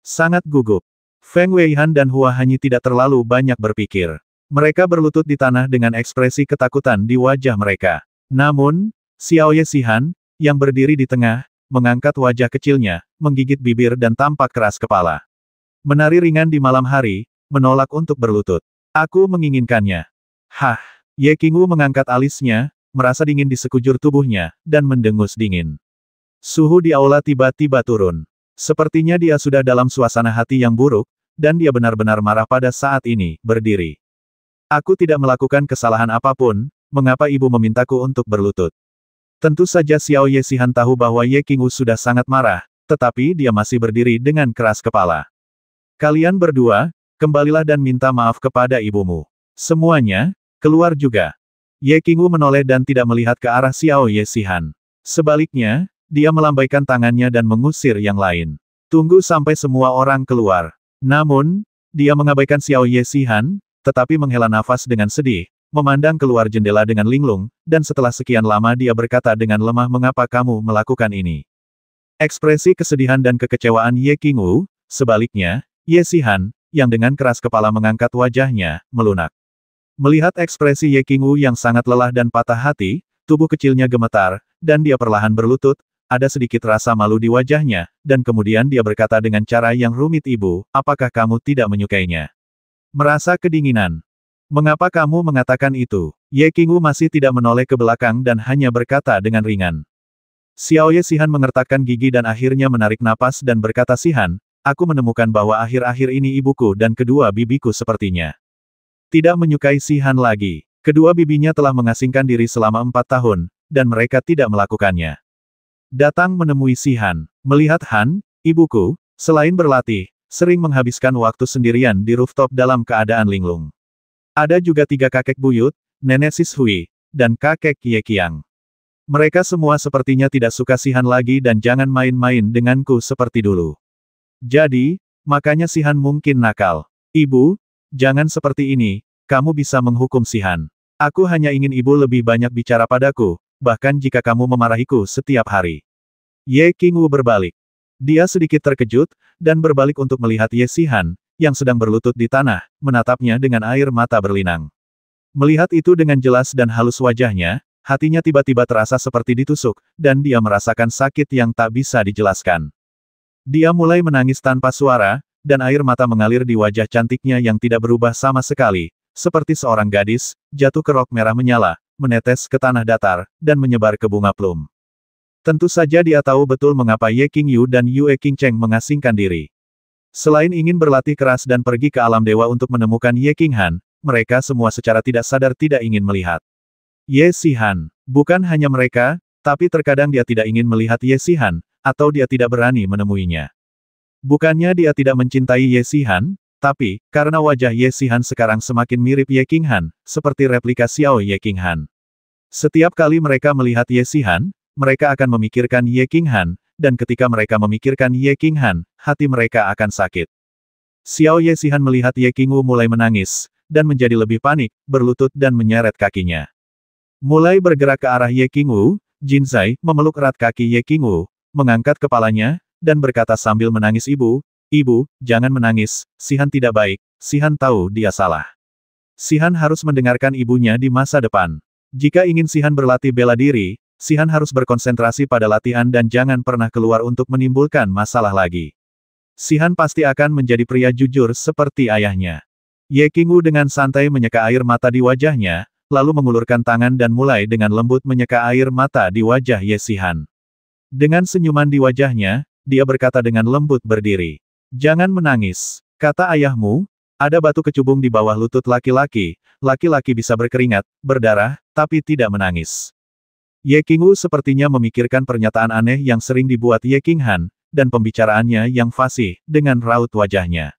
Sangat gugup. Feng Weihan dan Hua Hanyi tidak terlalu banyak berpikir. Mereka berlutut di tanah dengan ekspresi ketakutan di wajah mereka. Namun, Xiaoye Sihan, yang berdiri di tengah, mengangkat wajah kecilnya, menggigit bibir dan tampak keras kepala. Menari ringan di malam hari, menolak untuk berlutut. Aku menginginkannya. Hah! Ye Qingwu mengangkat alisnya, merasa dingin di sekujur tubuhnya, dan mendengus dingin. Suhu di aula tiba-tiba turun. Sepertinya dia sudah dalam suasana hati yang buruk, dan dia benar-benar marah pada saat ini, berdiri. Aku tidak melakukan kesalahan apapun, mengapa ibu memintaku untuk berlutut? Tentu saja Xiao Ye Sihan tahu bahwa Ye King Wu sudah sangat marah, tetapi dia masih berdiri dengan keras kepala. Kalian berdua, kembalilah dan minta maaf kepada ibumu. Semuanya, keluar juga. Ye King Wu menoleh dan tidak melihat ke arah Xiao Ye Sihan. Sebaliknya, dia melambaikan tangannya dan mengusir yang lain. Tunggu sampai semua orang keluar. Namun, dia mengabaikan Xiao Ye Sihan, tetapi menghela nafas dengan sedih, memandang keluar jendela dengan linglung, dan setelah sekian lama dia berkata dengan lemah mengapa kamu melakukan ini. Ekspresi kesedihan dan kekecewaan Ye Wu, sebaliknya, Ye Sihan, yang dengan keras kepala mengangkat wajahnya, melunak. Melihat ekspresi Ye Wu yang sangat lelah dan patah hati, tubuh kecilnya gemetar, dan dia perlahan berlutut, ada sedikit rasa malu di wajahnya, dan kemudian dia berkata dengan cara yang rumit ibu, apakah kamu tidak menyukainya? Merasa kedinginan. Mengapa kamu mengatakan itu? Ye Qingwu masih tidak menoleh ke belakang dan hanya berkata dengan ringan. Xiaoye Sihan mengertakkan gigi dan akhirnya menarik napas dan berkata Sihan, aku menemukan bahwa akhir-akhir ini ibuku dan kedua bibiku sepertinya. Tidak menyukai Sihan lagi. Kedua bibinya telah mengasingkan diri selama empat tahun, dan mereka tidak melakukannya. Datang menemui Sihan, melihat Han, ibuku, selain berlatih, sering menghabiskan waktu sendirian di rooftop dalam keadaan linglung. Ada juga tiga kakek buyut, nenek Sishui, dan kakek Ye Qiang. Mereka semua sepertinya tidak suka Sihan lagi dan jangan main-main denganku seperti dulu. Jadi, makanya Sihan mungkin nakal. Ibu, jangan seperti ini, kamu bisa menghukum Sihan. Aku hanya ingin ibu lebih banyak bicara padaku, bahkan jika kamu memarahiku setiap hari. Ye Qingwu berbalik. Dia sedikit terkejut, dan berbalik untuk melihat Ye Sihan, yang sedang berlutut di tanah, menatapnya dengan air mata berlinang. Melihat itu dengan jelas dan halus wajahnya, hatinya tiba-tiba terasa seperti ditusuk, dan dia merasakan sakit yang tak bisa dijelaskan. Dia mulai menangis tanpa suara, dan air mata mengalir di wajah cantiknya yang tidak berubah sama sekali, seperti seorang gadis, jatuh ke rok merah menyala, menetes ke tanah datar, dan menyebar ke bunga plum. Tentu saja dia tahu betul mengapa Ye King Yu dan Yue King Cheng mengasingkan diri. Selain ingin berlatih keras dan pergi ke alam dewa untuk menemukan Ye King Han, mereka semua secara tidak sadar tidak ingin melihat. Ye Si Han. Bukan hanya mereka, tapi terkadang dia tidak ingin melihat Ye Si Han, atau dia tidak berani menemuinya. Bukannya dia tidak mencintai Ye Si Han, tapi, karena wajah Ye Si Han sekarang semakin mirip Ye King Han, seperti replika Xiao Ye King Han. Setiap kali mereka melihat Ye Si Han, mereka akan memikirkan Ye King Han, dan ketika mereka memikirkan Ye King Han, hati mereka akan sakit. Xiao Ye Sihan melihat Ye King Wu mulai menangis, dan menjadi lebih panik, berlutut dan menyeret kakinya. Mulai bergerak ke arah Ye King Wu, Jin Zai memeluk erat kaki Ye King Wu, mengangkat kepalanya, dan berkata sambil menangis ibu, Ibu, jangan menangis, Sihan tidak baik, Sihan tahu dia salah. Sihan harus mendengarkan ibunya di masa depan. Jika ingin Sihan berlatih bela diri, Sihan harus berkonsentrasi pada latihan dan jangan pernah keluar untuk menimbulkan masalah lagi. Sihan pasti akan menjadi pria jujur seperti ayahnya. Ye Qingwu dengan santai menyeka air mata di wajahnya, lalu mengulurkan tangan dan mulai dengan lembut menyeka air mata di wajah Ye Sihan. Dengan senyuman di wajahnya, dia berkata dengan lembut berdiri. Jangan menangis, kata ayahmu, ada batu kecubung di bawah lutut laki-laki, laki-laki bisa berkeringat, berdarah, tapi tidak menangis. Ye King sepertinya memikirkan pernyataan aneh yang sering dibuat Ye King Han, dan pembicaraannya yang fasih, dengan raut wajahnya.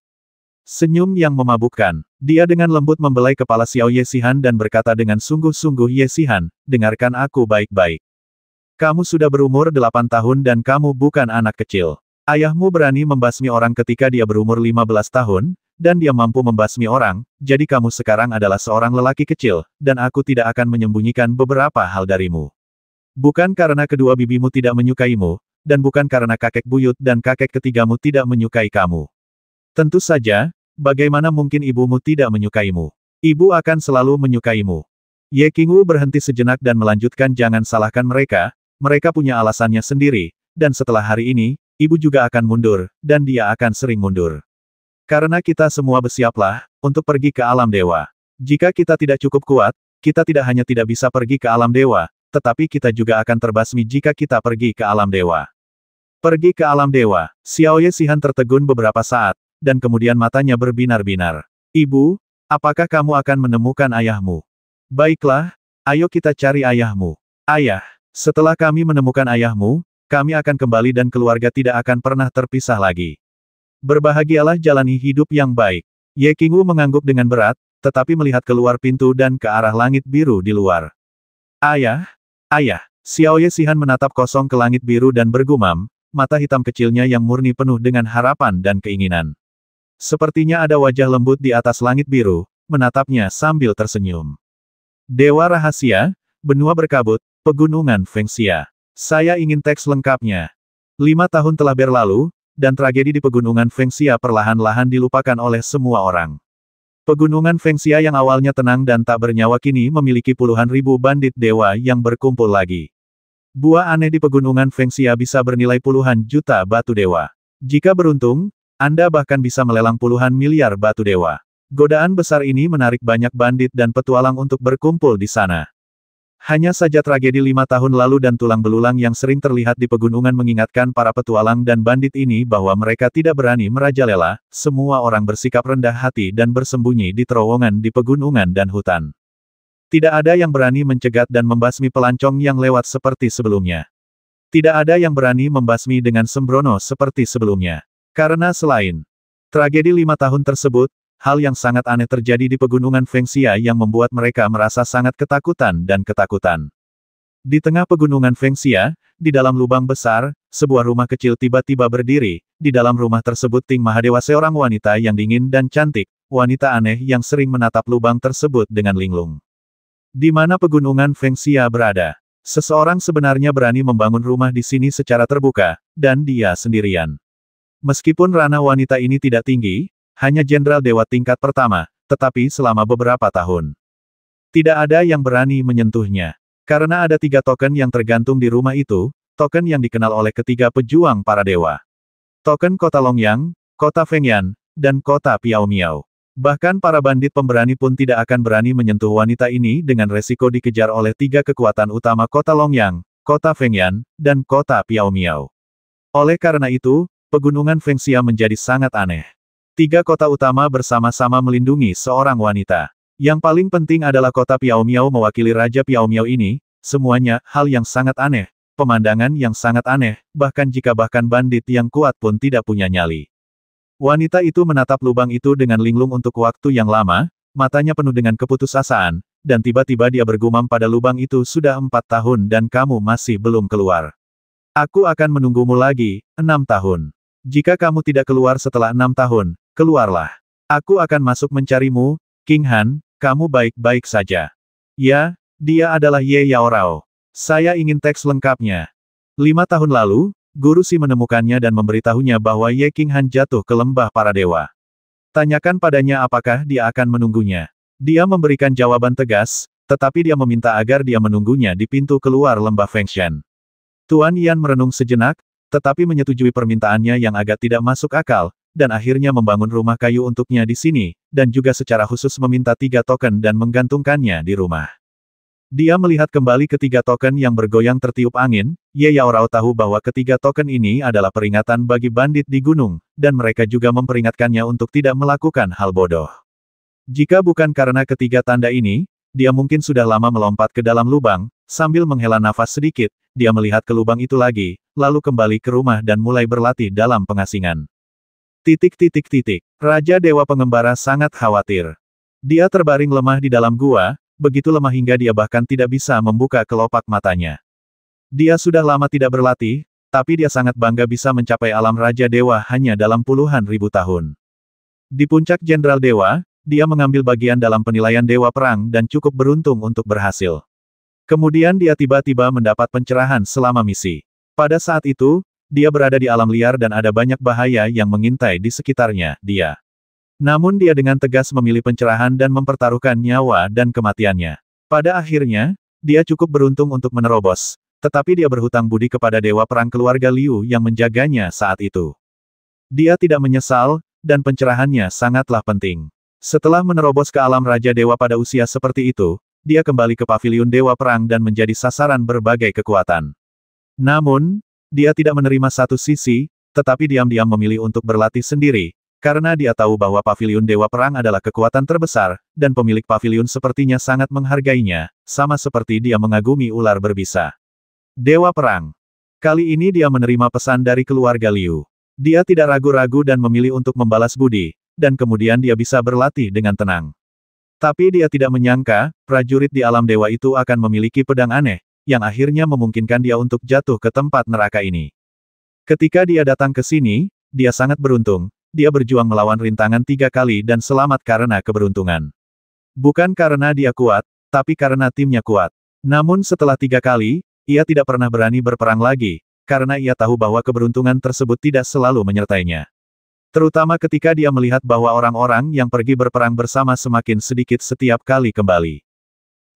Senyum yang memabukkan, dia dengan lembut membelai kepala Xiao Ye Sihan dan berkata dengan sungguh-sungguh Ye Sihan, dengarkan aku baik-baik. Kamu sudah berumur 8 tahun dan kamu bukan anak kecil. Ayahmu berani membasmi orang ketika dia berumur 15 tahun, dan dia mampu membasmi orang, jadi kamu sekarang adalah seorang lelaki kecil, dan aku tidak akan menyembunyikan beberapa hal darimu. Bukan karena kedua bibimu tidak menyukaimu, dan bukan karena kakek buyut dan kakek ketigamu tidak menyukai kamu. Tentu saja, bagaimana mungkin ibumu tidak menyukaimu? Ibu akan selalu menyukaimu. Ye Qingwu berhenti sejenak dan melanjutkan jangan salahkan mereka, mereka punya alasannya sendiri, dan setelah hari ini, ibu juga akan mundur, dan dia akan sering mundur. Karena kita semua bersiaplah, untuk pergi ke alam dewa. Jika kita tidak cukup kuat, kita tidak hanya tidak bisa pergi ke alam dewa, tetapi kita juga akan terbasmi jika kita pergi ke alam dewa. Pergi ke alam dewa, Xiao Xiaoye Sihan tertegun beberapa saat, dan kemudian matanya berbinar-binar. Ibu, apakah kamu akan menemukan ayahmu? Baiklah, ayo kita cari ayahmu. Ayah, setelah kami menemukan ayahmu, kami akan kembali dan keluarga tidak akan pernah terpisah lagi. Berbahagialah jalani hidup yang baik. Ye Wu mengangguk dengan berat, tetapi melihat keluar pintu dan ke arah langit biru di luar. Ayah, Ayah, Xiaoye Sihan menatap kosong ke langit biru dan bergumam, mata hitam kecilnya yang murni penuh dengan harapan dan keinginan. Sepertinya ada wajah lembut di atas langit biru, menatapnya sambil tersenyum. Dewa Rahasia, Benua Berkabut, Pegunungan Fengxia. Saya ingin teks lengkapnya. Lima tahun telah berlalu, dan tragedi di Pegunungan Fengxia perlahan-lahan dilupakan oleh semua orang. Pegunungan Fengxia yang awalnya tenang dan tak bernyawa kini memiliki puluhan ribu bandit dewa yang berkumpul lagi. Buah aneh di pegunungan Fengxia bisa bernilai puluhan juta batu dewa. Jika beruntung, Anda bahkan bisa melelang puluhan miliar batu dewa. Godaan besar ini menarik banyak bandit dan petualang untuk berkumpul di sana. Hanya saja tragedi lima tahun lalu dan tulang belulang yang sering terlihat di pegunungan mengingatkan para petualang dan bandit ini bahwa mereka tidak berani merajalela, semua orang bersikap rendah hati dan bersembunyi di terowongan di pegunungan dan hutan. Tidak ada yang berani mencegat dan membasmi pelancong yang lewat seperti sebelumnya. Tidak ada yang berani membasmi dengan sembrono seperti sebelumnya. Karena selain tragedi lima tahun tersebut, Hal yang sangat aneh terjadi di pegunungan Fengxia yang membuat mereka merasa sangat ketakutan dan ketakutan. Di tengah pegunungan Fengxia, di dalam lubang besar, sebuah rumah kecil tiba-tiba berdiri, di dalam rumah tersebut Ting Mahadewa seorang wanita yang dingin dan cantik, wanita aneh yang sering menatap lubang tersebut dengan linglung. Di mana pegunungan Fengxia berada? Seseorang sebenarnya berani membangun rumah di sini secara terbuka, dan dia sendirian. Meskipun rana wanita ini tidak tinggi, hanya jenderal dewa tingkat pertama, tetapi selama beberapa tahun. Tidak ada yang berani menyentuhnya. Karena ada tiga token yang tergantung di rumah itu, token yang dikenal oleh ketiga pejuang para dewa. Token kota Longyang, kota Fengyan, dan kota Piao Miao. Bahkan para bandit pemberani pun tidak akan berani menyentuh wanita ini dengan resiko dikejar oleh tiga kekuatan utama kota Longyang, kota Fengyan, dan kota Piao Miao. Oleh karena itu, pegunungan Fengxia menjadi sangat aneh. Tiga kota utama bersama-sama melindungi seorang wanita. Yang paling penting adalah kota Miao mewakili Raja Miao ini, semuanya hal yang sangat aneh, pemandangan yang sangat aneh, bahkan jika bahkan bandit yang kuat pun tidak punya nyali. Wanita itu menatap lubang itu dengan linglung untuk waktu yang lama, matanya penuh dengan keputusasaan, dan tiba-tiba dia bergumam pada lubang itu sudah empat tahun dan kamu masih belum keluar. Aku akan menunggumu lagi, enam tahun. Jika kamu tidak keluar setelah enam tahun, Keluarlah. Aku akan masuk mencarimu, King Han, kamu baik-baik saja. Ya, dia adalah Ye Yaorao. Saya ingin teks lengkapnya. Lima tahun lalu, Guru Si menemukannya dan memberitahunya bahwa Ye King Han jatuh ke lembah para dewa. Tanyakan padanya apakah dia akan menunggunya. Dia memberikan jawaban tegas, tetapi dia meminta agar dia menunggunya di pintu keluar lembah Fengshan. Tuan Yan merenung sejenak, tetapi menyetujui permintaannya yang agak tidak masuk akal, dan akhirnya membangun rumah kayu untuknya di sini, dan juga secara khusus meminta tiga token dan menggantungkannya di rumah. Dia melihat kembali ketiga token yang bergoyang tertiup angin, Ye Yaorao tahu bahwa ketiga token ini adalah peringatan bagi bandit di gunung, dan mereka juga memperingatkannya untuk tidak melakukan hal bodoh. Jika bukan karena ketiga tanda ini, dia mungkin sudah lama melompat ke dalam lubang, sambil menghela nafas sedikit, dia melihat ke lubang itu lagi, lalu kembali ke rumah dan mulai berlatih dalam pengasingan. Titik titik titik. Raja Dewa Pengembara sangat khawatir. Dia terbaring lemah di dalam gua, begitu lemah hingga dia bahkan tidak bisa membuka kelopak matanya. Dia sudah lama tidak berlatih, tapi dia sangat bangga bisa mencapai alam Raja Dewa hanya dalam puluhan ribu tahun. Di puncak Jenderal Dewa, dia mengambil bagian dalam penilaian Dewa Perang dan cukup beruntung untuk berhasil. Kemudian dia tiba-tiba mendapat pencerahan selama misi. Pada saat itu, dia berada di alam liar dan ada banyak bahaya yang mengintai di sekitarnya, dia. Namun dia dengan tegas memilih pencerahan dan mempertaruhkan nyawa dan kematiannya. Pada akhirnya, dia cukup beruntung untuk menerobos, tetapi dia berhutang budi kepada Dewa Perang Keluarga Liu yang menjaganya saat itu. Dia tidak menyesal, dan pencerahannya sangatlah penting. Setelah menerobos ke alam Raja Dewa pada usia seperti itu, dia kembali ke paviliun Dewa Perang dan menjadi sasaran berbagai kekuatan. Namun, dia tidak menerima satu sisi, tetapi diam-diam memilih untuk berlatih sendiri, karena dia tahu bahwa pavilion Dewa Perang adalah kekuatan terbesar, dan pemilik pavilion sepertinya sangat menghargainya, sama seperti dia mengagumi ular berbisa. Dewa Perang. Kali ini dia menerima pesan dari keluarga Liu. Dia tidak ragu-ragu dan memilih untuk membalas budi, dan kemudian dia bisa berlatih dengan tenang. Tapi dia tidak menyangka, prajurit di alam dewa itu akan memiliki pedang aneh, yang akhirnya memungkinkan dia untuk jatuh ke tempat neraka ini. Ketika dia datang ke sini, dia sangat beruntung, dia berjuang melawan rintangan tiga kali dan selamat karena keberuntungan. Bukan karena dia kuat, tapi karena timnya kuat. Namun setelah tiga kali, ia tidak pernah berani berperang lagi, karena ia tahu bahwa keberuntungan tersebut tidak selalu menyertainya. Terutama ketika dia melihat bahwa orang-orang yang pergi berperang bersama semakin sedikit setiap kali kembali.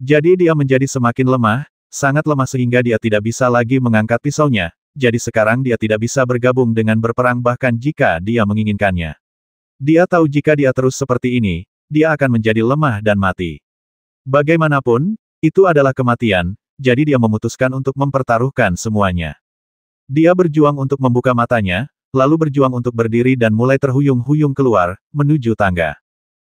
Jadi dia menjadi semakin lemah, Sangat lemah sehingga dia tidak bisa lagi mengangkat pisaunya, jadi sekarang dia tidak bisa bergabung dengan berperang bahkan jika dia menginginkannya. Dia tahu jika dia terus seperti ini, dia akan menjadi lemah dan mati. Bagaimanapun, itu adalah kematian, jadi dia memutuskan untuk mempertaruhkan semuanya. Dia berjuang untuk membuka matanya, lalu berjuang untuk berdiri dan mulai terhuyung-huyung keluar, menuju tangga.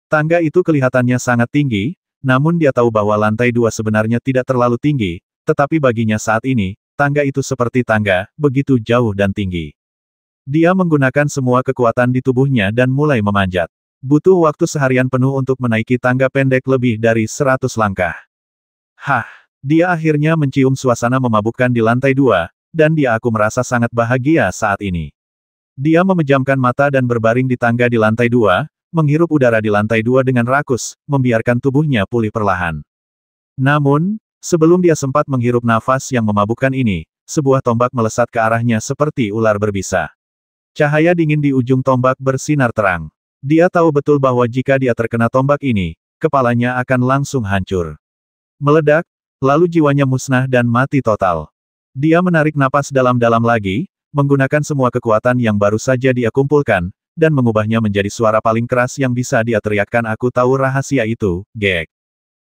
Tangga itu kelihatannya sangat tinggi, namun dia tahu bahwa lantai dua sebenarnya tidak terlalu tinggi, tetapi baginya saat ini, tangga itu seperti tangga, begitu jauh dan tinggi. Dia menggunakan semua kekuatan di tubuhnya dan mulai memanjat. Butuh waktu seharian penuh untuk menaiki tangga pendek lebih dari 100 langkah. Hah, dia akhirnya mencium suasana memabukkan di lantai dua, dan dia aku merasa sangat bahagia saat ini. Dia memejamkan mata dan berbaring di tangga di lantai dua, menghirup udara di lantai dua dengan rakus, membiarkan tubuhnya pulih perlahan. Namun, Sebelum dia sempat menghirup nafas yang memabukkan ini, sebuah tombak melesat ke arahnya seperti ular berbisa. Cahaya dingin di ujung tombak bersinar terang. Dia tahu betul bahwa jika dia terkena tombak ini, kepalanya akan langsung hancur. Meledak, lalu jiwanya musnah dan mati total. Dia menarik napas dalam-dalam lagi, menggunakan semua kekuatan yang baru saja dia kumpulkan, dan mengubahnya menjadi suara paling keras yang bisa dia teriakkan aku tahu rahasia itu, gek.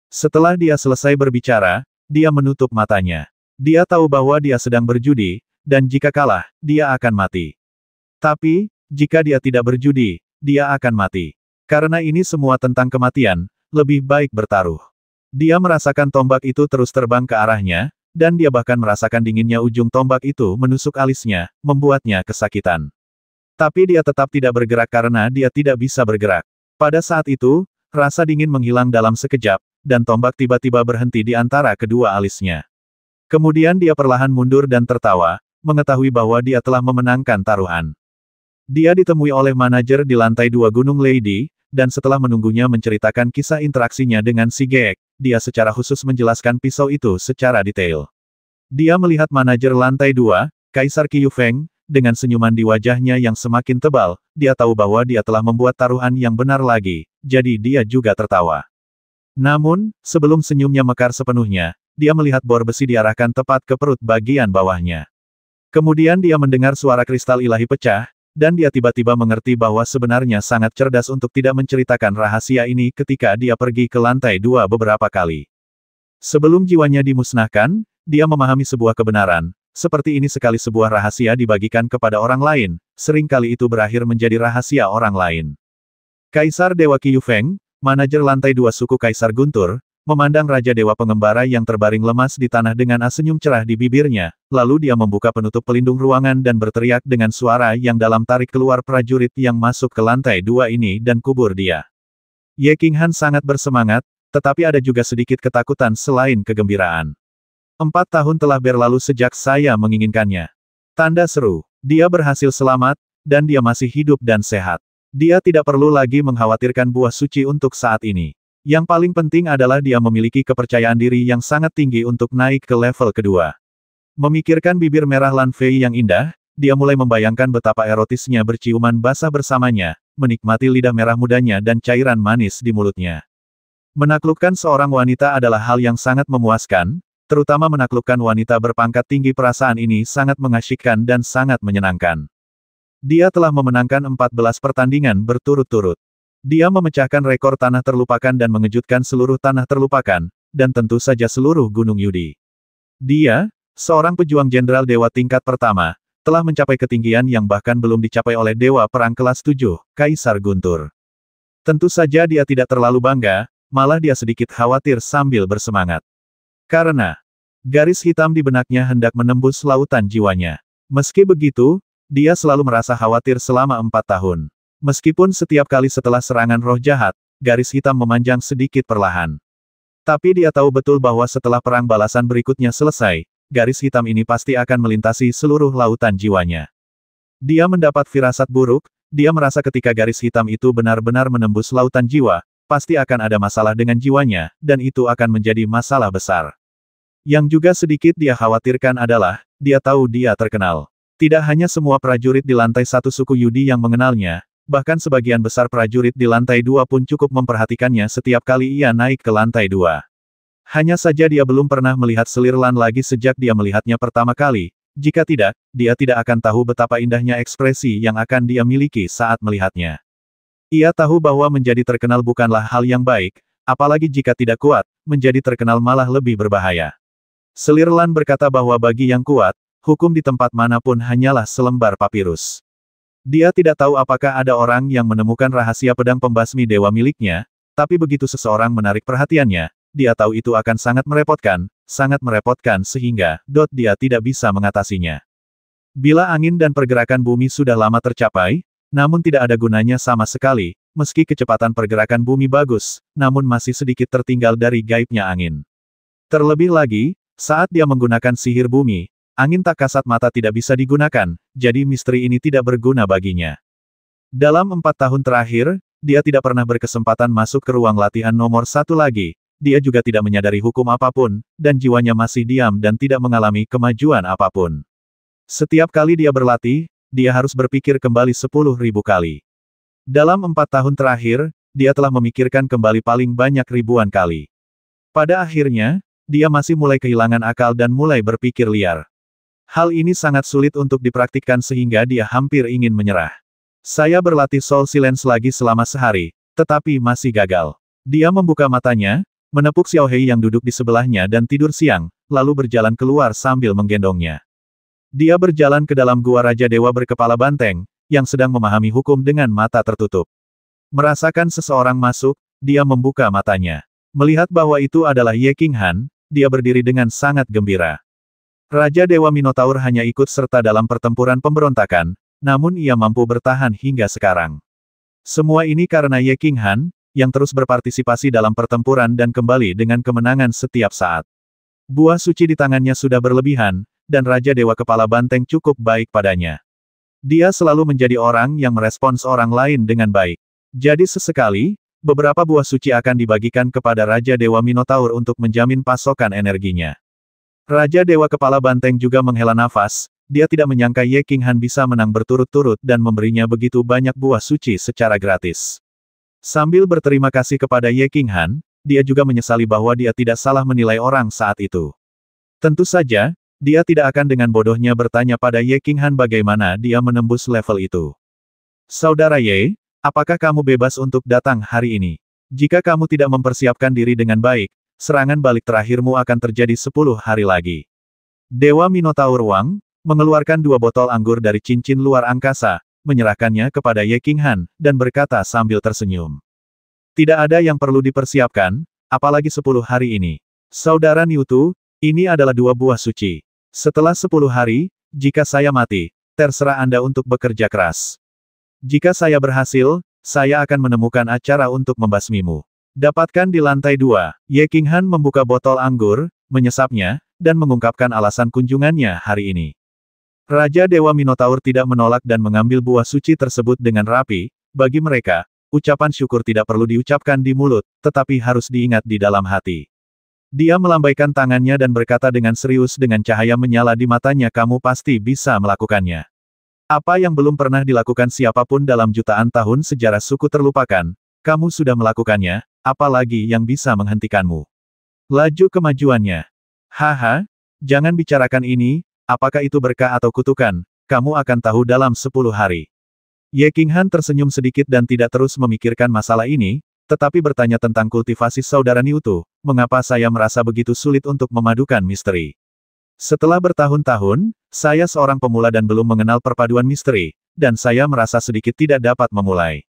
Setelah dia selesai berbicara, dia menutup matanya. Dia tahu bahwa dia sedang berjudi, dan jika kalah, dia akan mati. Tapi, jika dia tidak berjudi, dia akan mati. Karena ini semua tentang kematian, lebih baik bertaruh. Dia merasakan tombak itu terus terbang ke arahnya, dan dia bahkan merasakan dinginnya ujung tombak itu menusuk alisnya, membuatnya kesakitan. Tapi dia tetap tidak bergerak karena dia tidak bisa bergerak. Pada saat itu, Rasa dingin menghilang dalam sekejap, dan tombak tiba-tiba berhenti di antara kedua alisnya. Kemudian dia perlahan mundur dan tertawa, mengetahui bahwa dia telah memenangkan taruhan. Dia ditemui oleh manajer di lantai dua Gunung Lady, dan setelah menunggunya menceritakan kisah interaksinya dengan si Geek, dia secara khusus menjelaskan pisau itu secara detail. Dia melihat manajer lantai dua, Kaisar Qiyu Feng, dengan senyuman di wajahnya yang semakin tebal, dia tahu bahwa dia telah membuat taruhan yang benar lagi, jadi dia juga tertawa. Namun, sebelum senyumnya mekar sepenuhnya, dia melihat bor besi diarahkan tepat ke perut bagian bawahnya. Kemudian dia mendengar suara kristal ilahi pecah, dan dia tiba-tiba mengerti bahwa sebenarnya sangat cerdas untuk tidak menceritakan rahasia ini ketika dia pergi ke lantai dua beberapa kali. Sebelum jiwanya dimusnahkan, dia memahami sebuah kebenaran, seperti ini sekali sebuah rahasia dibagikan kepada orang lain, seringkali itu berakhir menjadi rahasia orang lain. Kaisar Dewa Qiyufeng, Feng, manajer lantai dua suku Kaisar Guntur, memandang Raja Dewa Pengembara yang terbaring lemas di tanah dengan senyum cerah di bibirnya, lalu dia membuka penutup pelindung ruangan dan berteriak dengan suara yang dalam tarik keluar prajurit yang masuk ke lantai dua ini dan kubur dia. Ye King Han sangat bersemangat, tetapi ada juga sedikit ketakutan selain kegembiraan. Empat tahun telah berlalu sejak saya menginginkannya. Tanda seru, dia berhasil selamat, dan dia masih hidup dan sehat. Dia tidak perlu lagi mengkhawatirkan buah suci untuk saat ini. Yang paling penting adalah dia memiliki kepercayaan diri yang sangat tinggi untuk naik ke level kedua. Memikirkan bibir merah Lan Fei yang indah, dia mulai membayangkan betapa erotisnya berciuman basah bersamanya, menikmati lidah merah mudanya dan cairan manis di mulutnya. Menaklukkan seorang wanita adalah hal yang sangat memuaskan, terutama menaklukkan wanita berpangkat tinggi perasaan ini sangat mengasyikkan dan sangat menyenangkan. Dia telah memenangkan 14 pertandingan berturut-turut. Dia memecahkan rekor tanah terlupakan dan mengejutkan seluruh tanah terlupakan, dan tentu saja seluruh Gunung Yudi. Dia, seorang pejuang jenderal dewa tingkat pertama, telah mencapai ketinggian yang bahkan belum dicapai oleh dewa perang kelas 7, Kaisar Guntur. Tentu saja dia tidak terlalu bangga, malah dia sedikit khawatir sambil bersemangat. Karena, garis hitam di benaknya hendak menembus lautan jiwanya. Meski begitu, dia selalu merasa khawatir selama empat tahun. Meskipun setiap kali setelah serangan roh jahat, garis hitam memanjang sedikit perlahan. Tapi dia tahu betul bahwa setelah perang balasan berikutnya selesai, garis hitam ini pasti akan melintasi seluruh lautan jiwanya. Dia mendapat firasat buruk, dia merasa ketika garis hitam itu benar-benar menembus lautan jiwa, pasti akan ada masalah dengan jiwanya, dan itu akan menjadi masalah besar. Yang juga sedikit dia khawatirkan adalah, dia tahu dia terkenal. Tidak hanya semua prajurit di lantai satu suku Yudi yang mengenalnya, bahkan sebagian besar prajurit di lantai dua pun cukup memperhatikannya setiap kali ia naik ke lantai dua. Hanya saja dia belum pernah melihat selir Lan lagi sejak dia melihatnya pertama kali, jika tidak, dia tidak akan tahu betapa indahnya ekspresi yang akan dia miliki saat melihatnya. Ia tahu bahwa menjadi terkenal bukanlah hal yang baik, apalagi jika tidak kuat, menjadi terkenal malah lebih berbahaya. Selirlan berkata bahwa bagi yang kuat, hukum di tempat manapun hanyalah selembar papirus. Dia tidak tahu apakah ada orang yang menemukan rahasia pedang pembasmi dewa miliknya, tapi begitu seseorang menarik perhatiannya, dia tahu itu akan sangat merepotkan, sangat merepotkan sehingga, dot dia tidak bisa mengatasinya. Bila angin dan pergerakan bumi sudah lama tercapai, namun tidak ada gunanya sama sekali, meski kecepatan pergerakan bumi bagus, namun masih sedikit tertinggal dari gaibnya angin. Terlebih lagi, saat dia menggunakan sihir bumi, Angin tak kasat mata tidak bisa digunakan, jadi misteri ini tidak berguna baginya. Dalam empat tahun terakhir, dia tidak pernah berkesempatan masuk ke ruang latihan nomor satu lagi, dia juga tidak menyadari hukum apapun, dan jiwanya masih diam dan tidak mengalami kemajuan apapun. Setiap kali dia berlatih, dia harus berpikir kembali sepuluh ribu kali. Dalam empat tahun terakhir, dia telah memikirkan kembali paling banyak ribuan kali. Pada akhirnya, dia masih mulai kehilangan akal dan mulai berpikir liar. Hal ini sangat sulit untuk dipraktikkan sehingga dia hampir ingin menyerah. Saya berlatih soul silence lagi selama sehari, tetapi masih gagal. Dia membuka matanya, menepuk Xiao Hei yang duduk di sebelahnya dan tidur siang, lalu berjalan keluar sambil menggendongnya. Dia berjalan ke dalam gua Raja Dewa berkepala banteng, yang sedang memahami hukum dengan mata tertutup. Merasakan seseorang masuk, dia membuka matanya. Melihat bahwa itu adalah Ye King Han, dia berdiri dengan sangat gembira. Raja Dewa Minotaur hanya ikut serta dalam pertempuran pemberontakan, namun ia mampu bertahan hingga sekarang. Semua ini karena Ye King Han, yang terus berpartisipasi dalam pertempuran dan kembali dengan kemenangan setiap saat. Buah suci di tangannya sudah berlebihan, dan Raja Dewa Kepala Banteng cukup baik padanya. Dia selalu menjadi orang yang merespons orang lain dengan baik. Jadi sesekali, beberapa buah suci akan dibagikan kepada Raja Dewa Minotaur untuk menjamin pasokan energinya. Raja Dewa Kepala Banteng juga menghela nafas, dia tidak menyangka Ye King Han bisa menang berturut-turut dan memberinya begitu banyak buah suci secara gratis. Sambil berterima kasih kepada Ye King Han, dia juga menyesali bahwa dia tidak salah menilai orang saat itu. Tentu saja, dia tidak akan dengan bodohnya bertanya pada Ye King Han bagaimana dia menembus level itu. Saudara Ye, apakah kamu bebas untuk datang hari ini? Jika kamu tidak mempersiapkan diri dengan baik, serangan balik terakhirmu akan terjadi sepuluh hari lagi. Dewa Minotaur Wang, mengeluarkan dua botol anggur dari cincin luar angkasa, menyerahkannya kepada Ye King Han, dan berkata sambil tersenyum. Tidak ada yang perlu dipersiapkan, apalagi sepuluh hari ini. Saudara Niutu, ini adalah dua buah suci. Setelah sepuluh hari, jika saya mati, terserah Anda untuk bekerja keras. Jika saya berhasil, saya akan menemukan acara untuk membasmimu. Dapatkan di lantai dua, Ye Han membuka botol anggur, menyesapnya, dan mengungkapkan alasan kunjungannya hari ini. Raja Dewa Minotaur tidak menolak dan mengambil buah suci tersebut dengan rapi, bagi mereka, ucapan syukur tidak perlu diucapkan di mulut, tetapi harus diingat di dalam hati. Dia melambaikan tangannya dan berkata dengan serius dengan cahaya menyala di matanya kamu pasti bisa melakukannya. Apa yang belum pernah dilakukan siapapun dalam jutaan tahun sejarah suku terlupakan, kamu sudah melakukannya, apalagi yang bisa menghentikanmu. Laju kemajuannya. Haha, jangan bicarakan ini, apakah itu berkah atau kutukan, kamu akan tahu dalam 10 hari. Ye Qinghan tersenyum sedikit dan tidak terus memikirkan masalah ini, tetapi bertanya tentang kultivasi saudara Niutu, mengapa saya merasa begitu sulit untuk memadukan misteri. Setelah bertahun-tahun, saya seorang pemula dan belum mengenal perpaduan misteri, dan saya merasa sedikit tidak dapat memulai.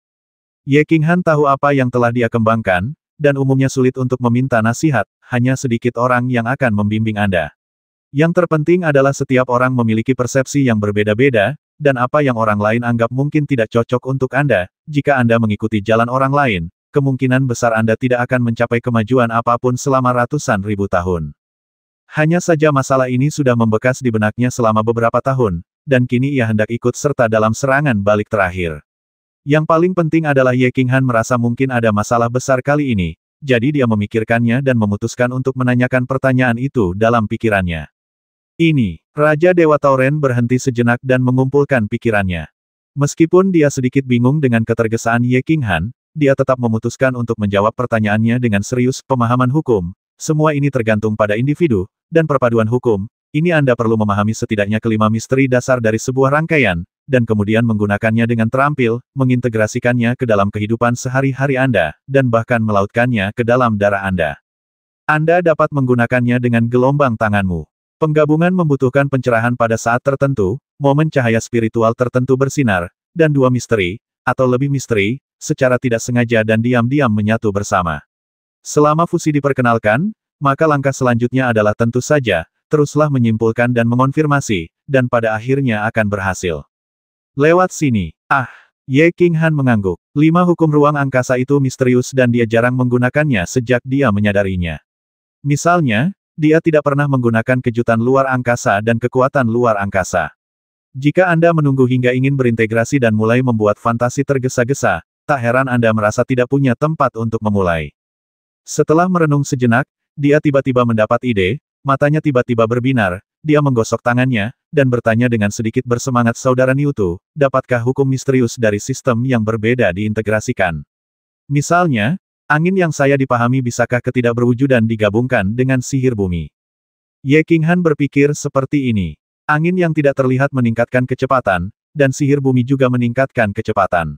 Ye Qinghan tahu apa yang telah dia kembangkan, dan umumnya sulit untuk meminta nasihat, hanya sedikit orang yang akan membimbing Anda. Yang terpenting adalah setiap orang memiliki persepsi yang berbeda-beda, dan apa yang orang lain anggap mungkin tidak cocok untuk Anda, jika Anda mengikuti jalan orang lain, kemungkinan besar Anda tidak akan mencapai kemajuan apapun selama ratusan ribu tahun. Hanya saja masalah ini sudah membekas di benaknya selama beberapa tahun, dan kini ia hendak ikut serta dalam serangan balik terakhir. Yang paling penting adalah Ye Qinghan merasa mungkin ada masalah besar kali ini, jadi dia memikirkannya dan memutuskan untuk menanyakan pertanyaan itu dalam pikirannya. Ini, Raja Dewa Tauren berhenti sejenak dan mengumpulkan pikirannya. Meskipun dia sedikit bingung dengan ketergesaan Ye Qinghan, dia tetap memutuskan untuk menjawab pertanyaannya dengan serius pemahaman hukum. Semua ini tergantung pada individu, dan perpaduan hukum. Ini Anda perlu memahami setidaknya kelima misteri dasar dari sebuah rangkaian, dan kemudian menggunakannya dengan terampil, mengintegrasikannya ke dalam kehidupan sehari-hari Anda, dan bahkan melautkannya ke dalam darah Anda. Anda dapat menggunakannya dengan gelombang tanganmu. Penggabungan membutuhkan pencerahan pada saat tertentu, momen cahaya spiritual tertentu bersinar, dan dua misteri, atau lebih misteri, secara tidak sengaja dan diam-diam menyatu bersama. Selama fusi diperkenalkan, maka langkah selanjutnya adalah tentu saja, teruslah menyimpulkan dan mengonfirmasi, dan pada akhirnya akan berhasil. Lewat sini. Ah. Ye King Han mengangguk. Lima hukum ruang angkasa itu misterius dan dia jarang menggunakannya sejak dia menyadarinya. Misalnya, dia tidak pernah menggunakan kejutan luar angkasa dan kekuatan luar angkasa. Jika Anda menunggu hingga ingin berintegrasi dan mulai membuat fantasi tergesa-gesa, tak heran Anda merasa tidak punya tempat untuk memulai. Setelah merenung sejenak, dia tiba-tiba mendapat ide, Matanya tiba-tiba berbinar, dia menggosok tangannya, dan bertanya dengan sedikit bersemangat saudara Newtu, dapatkah hukum misterius dari sistem yang berbeda diintegrasikan? Misalnya, angin yang saya dipahami bisakah ketidakberwujudan digabungkan dengan sihir bumi? Ye Han berpikir seperti ini. Angin yang tidak terlihat meningkatkan kecepatan, dan sihir bumi juga meningkatkan kecepatan.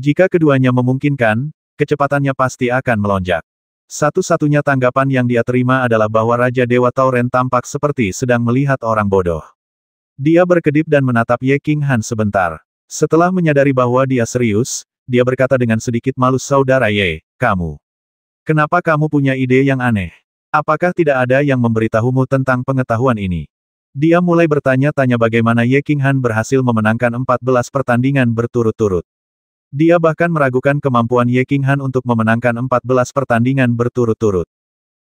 Jika keduanya memungkinkan, kecepatannya pasti akan melonjak. Satu-satunya tanggapan yang dia terima adalah bahwa Raja Dewa Tauren tampak seperti sedang melihat orang bodoh. Dia berkedip dan menatap Ye King Han sebentar. Setelah menyadari bahwa dia serius, dia berkata dengan sedikit malu saudara Ye, kamu. Kenapa kamu punya ide yang aneh? Apakah tidak ada yang memberitahumu tentang pengetahuan ini? Dia mulai bertanya-tanya bagaimana Ye King Han berhasil memenangkan 14 pertandingan berturut-turut. Dia bahkan meragukan kemampuan Ye King Han untuk memenangkan 14 pertandingan berturut-turut.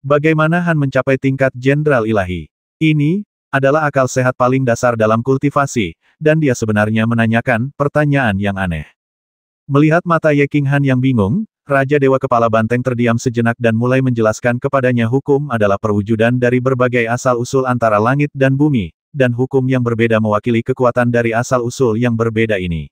Bagaimana Han mencapai tingkat jenderal ilahi? Ini adalah akal sehat paling dasar dalam kultivasi, dan dia sebenarnya menanyakan pertanyaan yang aneh. Melihat mata Ye King Han yang bingung, Raja Dewa Kepala Banteng terdiam sejenak dan mulai menjelaskan kepadanya hukum adalah perwujudan dari berbagai asal-usul antara langit dan bumi, dan hukum yang berbeda mewakili kekuatan dari asal-usul yang berbeda ini.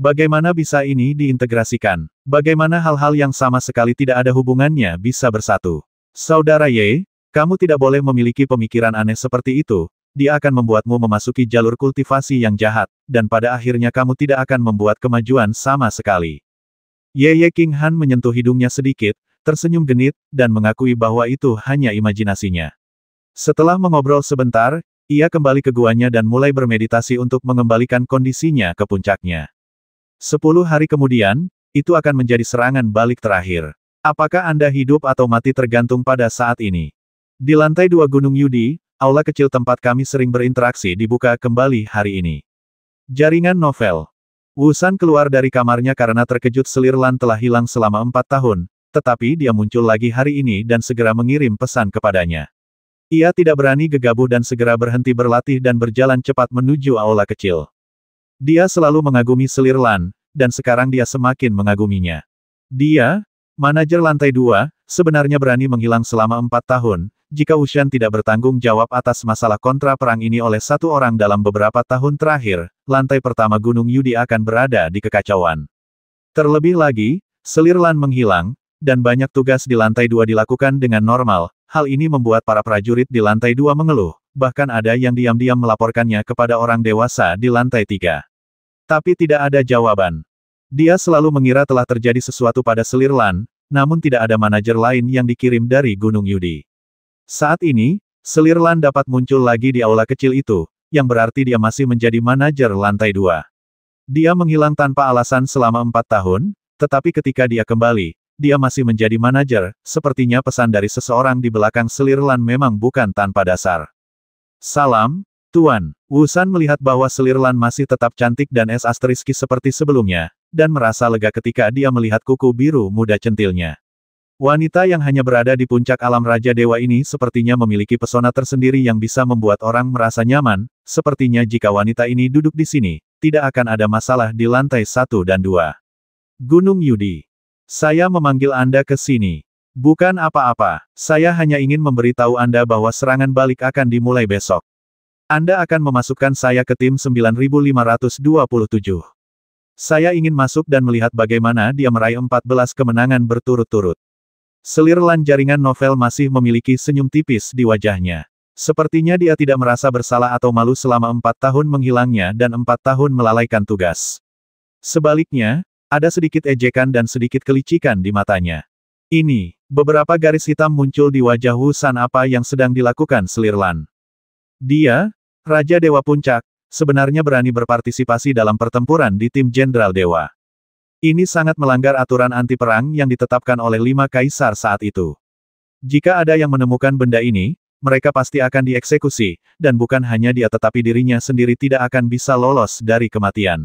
Bagaimana bisa ini diintegrasikan? Bagaimana hal-hal yang sama sekali tidak ada hubungannya bisa bersatu? Saudara Ye, kamu tidak boleh memiliki pemikiran aneh seperti itu, dia akan membuatmu memasuki jalur kultivasi yang jahat, dan pada akhirnya kamu tidak akan membuat kemajuan sama sekali. Ye Ye King Han menyentuh hidungnya sedikit, tersenyum genit, dan mengakui bahwa itu hanya imajinasinya. Setelah mengobrol sebentar, ia kembali ke guanya dan mulai bermeditasi untuk mengembalikan kondisinya ke puncaknya. Sepuluh hari kemudian, itu akan menjadi serangan balik terakhir. Apakah Anda hidup atau mati tergantung pada saat ini? Di lantai dua Gunung Yudi, aula kecil tempat kami sering berinteraksi dibuka kembali hari ini. Jaringan novel. Wusan keluar dari kamarnya karena terkejut selir Lan telah hilang selama empat tahun, tetapi dia muncul lagi hari ini dan segera mengirim pesan kepadanya. Ia tidak berani gegabah dan segera berhenti berlatih dan berjalan cepat menuju aula kecil. Dia selalu mengagumi selir Lan, dan sekarang dia semakin mengaguminya. Dia, manajer lantai dua, sebenarnya berani menghilang selama empat tahun, jika Wushan tidak bertanggung jawab atas masalah kontra perang ini oleh satu orang dalam beberapa tahun terakhir, lantai pertama Gunung Yudi akan berada di kekacauan. Terlebih lagi, selir Lan menghilang, dan banyak tugas di lantai dua dilakukan dengan normal, hal ini membuat para prajurit di lantai dua mengeluh, bahkan ada yang diam-diam melaporkannya kepada orang dewasa di lantai tiga. Tapi tidak ada jawaban. Dia selalu mengira telah terjadi sesuatu pada selir Lan, namun tidak ada manajer lain yang dikirim dari Gunung Yudi. Saat ini, selir Lan dapat muncul lagi di aula kecil itu, yang berarti dia masih menjadi manajer lantai dua. Dia menghilang tanpa alasan selama empat tahun, tetapi ketika dia kembali, dia masih menjadi manajer, sepertinya pesan dari seseorang di belakang selir Lan memang bukan tanpa dasar. Salam, Tuan, Wusan melihat bahwa selir Lan masih tetap cantik dan es asteriski seperti sebelumnya, dan merasa lega ketika dia melihat kuku biru muda centilnya. Wanita yang hanya berada di puncak alam Raja Dewa ini sepertinya memiliki pesona tersendiri yang bisa membuat orang merasa nyaman, sepertinya jika wanita ini duduk di sini, tidak akan ada masalah di lantai satu dan dua. Gunung Yudi. Saya memanggil Anda ke sini. Bukan apa-apa, saya hanya ingin memberitahu Anda bahwa serangan balik akan dimulai besok. Anda akan memasukkan saya ke tim 9527. Saya ingin masuk dan melihat bagaimana dia meraih 14 kemenangan berturut-turut. Selirlan jaringan novel masih memiliki senyum tipis di wajahnya. Sepertinya dia tidak merasa bersalah atau malu selama empat tahun menghilangnya dan empat tahun melalaikan tugas. Sebaliknya, ada sedikit ejekan dan sedikit kelicikan di matanya. Ini, beberapa garis hitam muncul di wajah Wu San apa yang sedang dilakukan Selirlan. Dia, Raja Dewa Puncak, sebenarnya berani berpartisipasi dalam pertempuran di tim Jenderal Dewa. Ini sangat melanggar aturan anti perang yang ditetapkan oleh lima kaisar saat itu. Jika ada yang menemukan benda ini, mereka pasti akan dieksekusi, dan bukan hanya dia tetapi dirinya sendiri tidak akan bisa lolos dari kematian.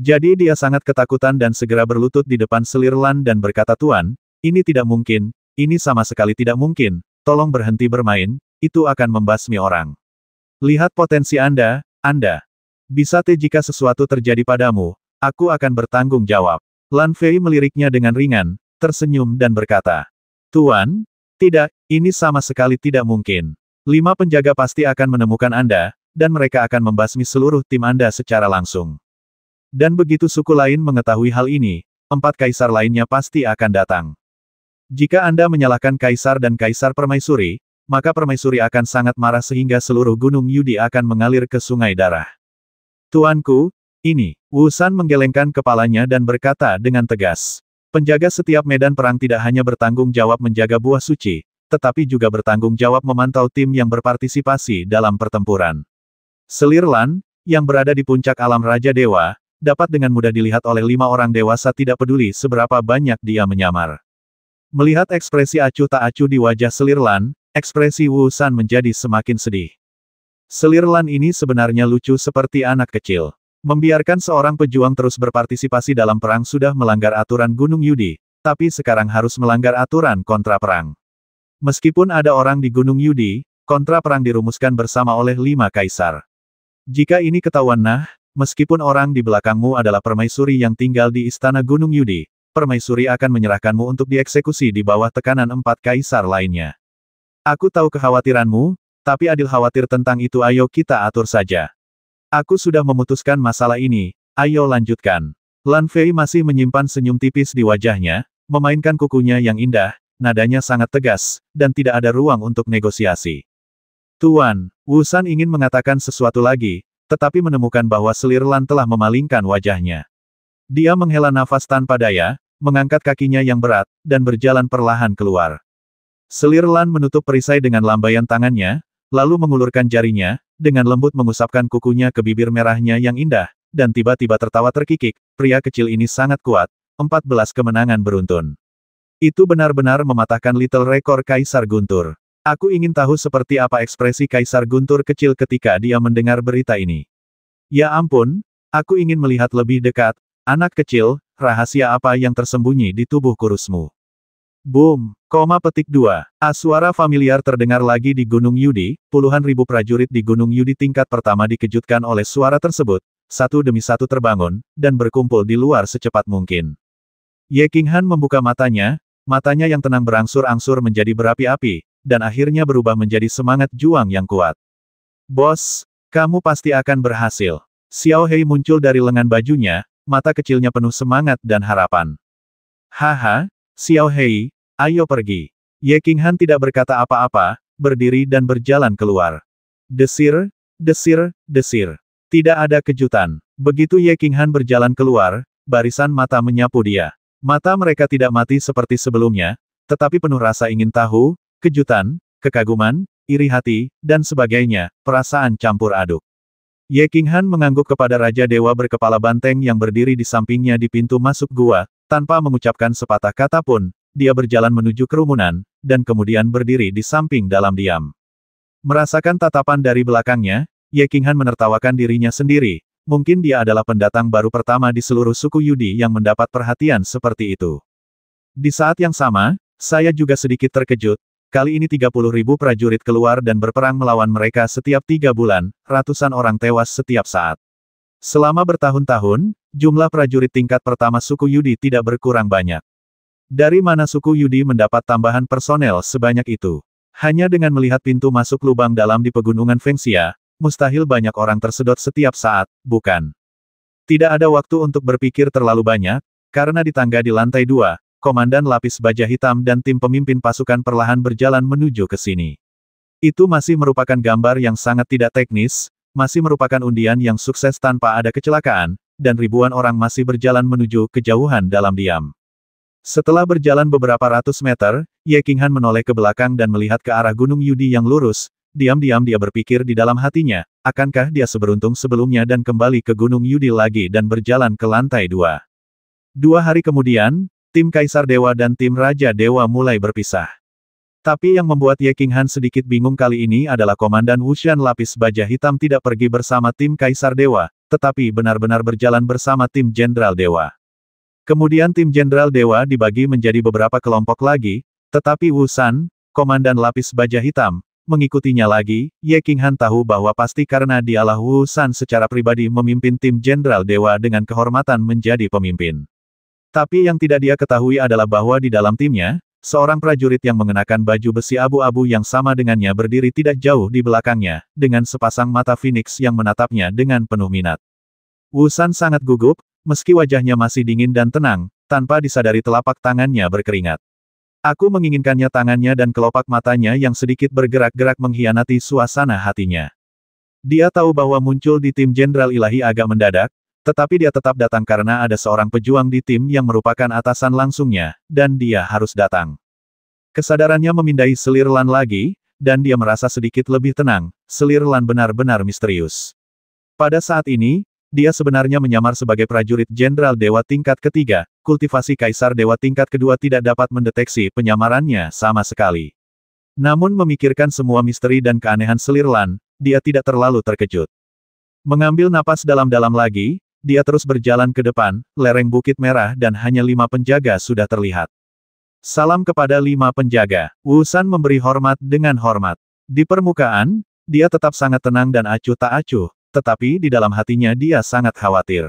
Jadi dia sangat ketakutan dan segera berlutut di depan selir Lan dan berkata Tuan, ini tidak mungkin, ini sama sekali tidak mungkin, tolong berhenti bermain, itu akan membasmi orang. Lihat potensi Anda, Anda. Bisa te jika sesuatu terjadi padamu, aku akan bertanggung jawab. Lan Fei meliriknya dengan ringan, tersenyum dan berkata. Tuan, tidak, ini sama sekali tidak mungkin. Lima penjaga pasti akan menemukan Anda, dan mereka akan membasmi seluruh tim Anda secara langsung. Dan begitu suku lain mengetahui hal ini, empat kaisar lainnya pasti akan datang. Jika Anda menyalahkan kaisar dan kaisar permaisuri, maka permaisuri akan sangat marah sehingga seluruh gunung Yudi akan mengalir ke sungai darah. Tuanku, ini, Wusan menggelengkan kepalanya dan berkata dengan tegas. Penjaga setiap medan perang tidak hanya bertanggung jawab menjaga buah suci, tetapi juga bertanggung jawab memantau tim yang berpartisipasi dalam pertempuran. Selir Lan, yang berada di puncak alam Raja Dewa, dapat dengan mudah dilihat oleh lima orang dewasa tidak peduli seberapa banyak dia menyamar. Melihat ekspresi acuh tak acuh di wajah Selirlan, Ekspresi Wu San menjadi semakin sedih. Selir Lan ini sebenarnya lucu seperti anak kecil. Membiarkan seorang pejuang terus berpartisipasi dalam perang sudah melanggar aturan Gunung Yudi, tapi sekarang harus melanggar aturan kontra perang. Meskipun ada orang di Gunung Yudi, kontra perang dirumuskan bersama oleh lima kaisar. Jika ini ketahuan nah, meskipun orang di belakangmu adalah permaisuri yang tinggal di istana Gunung Yudi, permaisuri akan menyerahkanmu untuk dieksekusi di bawah tekanan empat kaisar lainnya. Aku tahu kekhawatiranmu, tapi Adil khawatir tentang itu ayo kita atur saja. Aku sudah memutuskan masalah ini, ayo lanjutkan. Lan Fei masih menyimpan senyum tipis di wajahnya, memainkan kukunya yang indah, nadanya sangat tegas, dan tidak ada ruang untuk negosiasi. Tuan, Wu San ingin mengatakan sesuatu lagi, tetapi menemukan bahwa selir Lan telah memalingkan wajahnya. Dia menghela nafas tanpa daya, mengangkat kakinya yang berat, dan berjalan perlahan keluar. Selir Lan menutup perisai dengan lambaian tangannya, lalu mengulurkan jarinya, dengan lembut mengusapkan kukunya ke bibir merahnya yang indah, dan tiba-tiba tertawa terkikik, pria kecil ini sangat kuat, 14 kemenangan beruntun. Itu benar-benar mematahkan Little Rekor Kaisar Guntur. Aku ingin tahu seperti apa ekspresi Kaisar Guntur kecil ketika dia mendengar berita ini. Ya ampun, aku ingin melihat lebih dekat, anak kecil, rahasia apa yang tersembunyi di tubuh kurusmu. Boom! Koma petik 2. suara familiar terdengar lagi di Gunung Yudi, puluhan ribu prajurit di Gunung Yudi tingkat pertama dikejutkan oleh suara tersebut, satu demi satu terbangun, dan berkumpul di luar secepat mungkin. Ye King Han membuka matanya, matanya yang tenang berangsur-angsur menjadi berapi-api, dan akhirnya berubah menjadi semangat juang yang kuat. Bos, kamu pasti akan berhasil. Xiao Hei muncul dari lengan bajunya, mata kecilnya penuh semangat dan harapan. Haha, Xiao Hei, ayo pergi. Ye Qinghan tidak berkata apa-apa, berdiri dan berjalan keluar. Desir, desir, desir. Tidak ada kejutan. Begitu Ye Qinghan berjalan keluar, barisan mata menyapu dia. Mata mereka tidak mati seperti sebelumnya, tetapi penuh rasa ingin tahu, kejutan, kekaguman, iri hati, dan sebagainya, perasaan campur aduk. Ye Qinghan mengangguk kepada Raja Dewa berkepala banteng yang berdiri di sampingnya di pintu masuk gua, tanpa mengucapkan sepatah kata pun, dia berjalan menuju kerumunan, dan kemudian berdiri di samping dalam diam. Merasakan tatapan dari belakangnya, Ye Qinghan menertawakan dirinya sendiri, mungkin dia adalah pendatang baru pertama di seluruh suku Yudi yang mendapat perhatian seperti itu. Di saat yang sama, saya juga sedikit terkejut, kali ini 30 ribu prajurit keluar dan berperang melawan mereka setiap tiga bulan, ratusan orang tewas setiap saat. Selama bertahun-tahun, jumlah prajurit tingkat pertama suku Yudi tidak berkurang banyak. Dari mana suku Yudi mendapat tambahan personel sebanyak itu? Hanya dengan melihat pintu masuk lubang dalam di pegunungan Fengxia, mustahil banyak orang tersedot setiap saat, bukan? Tidak ada waktu untuk berpikir terlalu banyak, karena di tangga di lantai dua, Komandan Lapis Baja Hitam dan tim pemimpin pasukan perlahan berjalan menuju ke sini. Itu masih merupakan gambar yang sangat tidak teknis, masih merupakan undian yang sukses tanpa ada kecelakaan, dan ribuan orang masih berjalan menuju kejauhan dalam diam. Setelah berjalan beberapa ratus meter, Ye Qinghan menoleh ke belakang dan melihat ke arah Gunung Yudi yang lurus, diam-diam dia berpikir di dalam hatinya, akankah dia seberuntung sebelumnya dan kembali ke Gunung Yudi lagi dan berjalan ke lantai dua. Dua hari kemudian, tim Kaisar Dewa dan tim Raja Dewa mulai berpisah. Tapi yang membuat Ye Qinghan sedikit bingung kali ini adalah Komandan Wushan Lapis Baja Hitam tidak pergi bersama tim Kaisar Dewa, tetapi benar-benar berjalan bersama tim Jenderal Dewa. Kemudian tim Jenderal Dewa dibagi menjadi beberapa kelompok lagi, tetapi Wu San, Komandan Lapis Baja Hitam, mengikutinya lagi, Ye King Han tahu bahwa pasti karena dialah Wu San secara pribadi memimpin tim Jenderal Dewa dengan kehormatan menjadi pemimpin. Tapi yang tidak dia ketahui adalah bahwa di dalam timnya, Seorang prajurit yang mengenakan baju besi abu-abu yang sama dengannya berdiri tidak jauh di belakangnya, dengan sepasang mata Phoenix yang menatapnya dengan penuh minat. Wusan sangat gugup, meski wajahnya masih dingin dan tenang, tanpa disadari telapak tangannya berkeringat. Aku menginginkannya tangannya dan kelopak matanya yang sedikit bergerak-gerak mengkhianati suasana hatinya. Dia tahu bahwa muncul di tim Jenderal Ilahi agak mendadak, tetapi dia tetap datang karena ada seorang pejuang di tim yang merupakan atasan langsungnya, dan dia harus datang. Kesadarannya memindai selir Lan lagi, dan dia merasa sedikit lebih tenang, selir Lan benar-benar misterius. Pada saat ini, dia sebenarnya menyamar sebagai prajurit jenderal Dewa tingkat ketiga, kultivasi kaisar Dewa tingkat kedua tidak dapat mendeteksi penyamarannya sama sekali. Namun memikirkan semua misteri dan keanehan selir Lan, dia tidak terlalu terkejut. Mengambil napas dalam-dalam lagi, dia terus berjalan ke depan, lereng Bukit Merah dan hanya lima penjaga sudah terlihat. Salam kepada lima penjaga, Wu San memberi hormat dengan hormat. Di permukaan, dia tetap sangat tenang dan acuh tak acuh, tetapi di dalam hatinya dia sangat khawatir.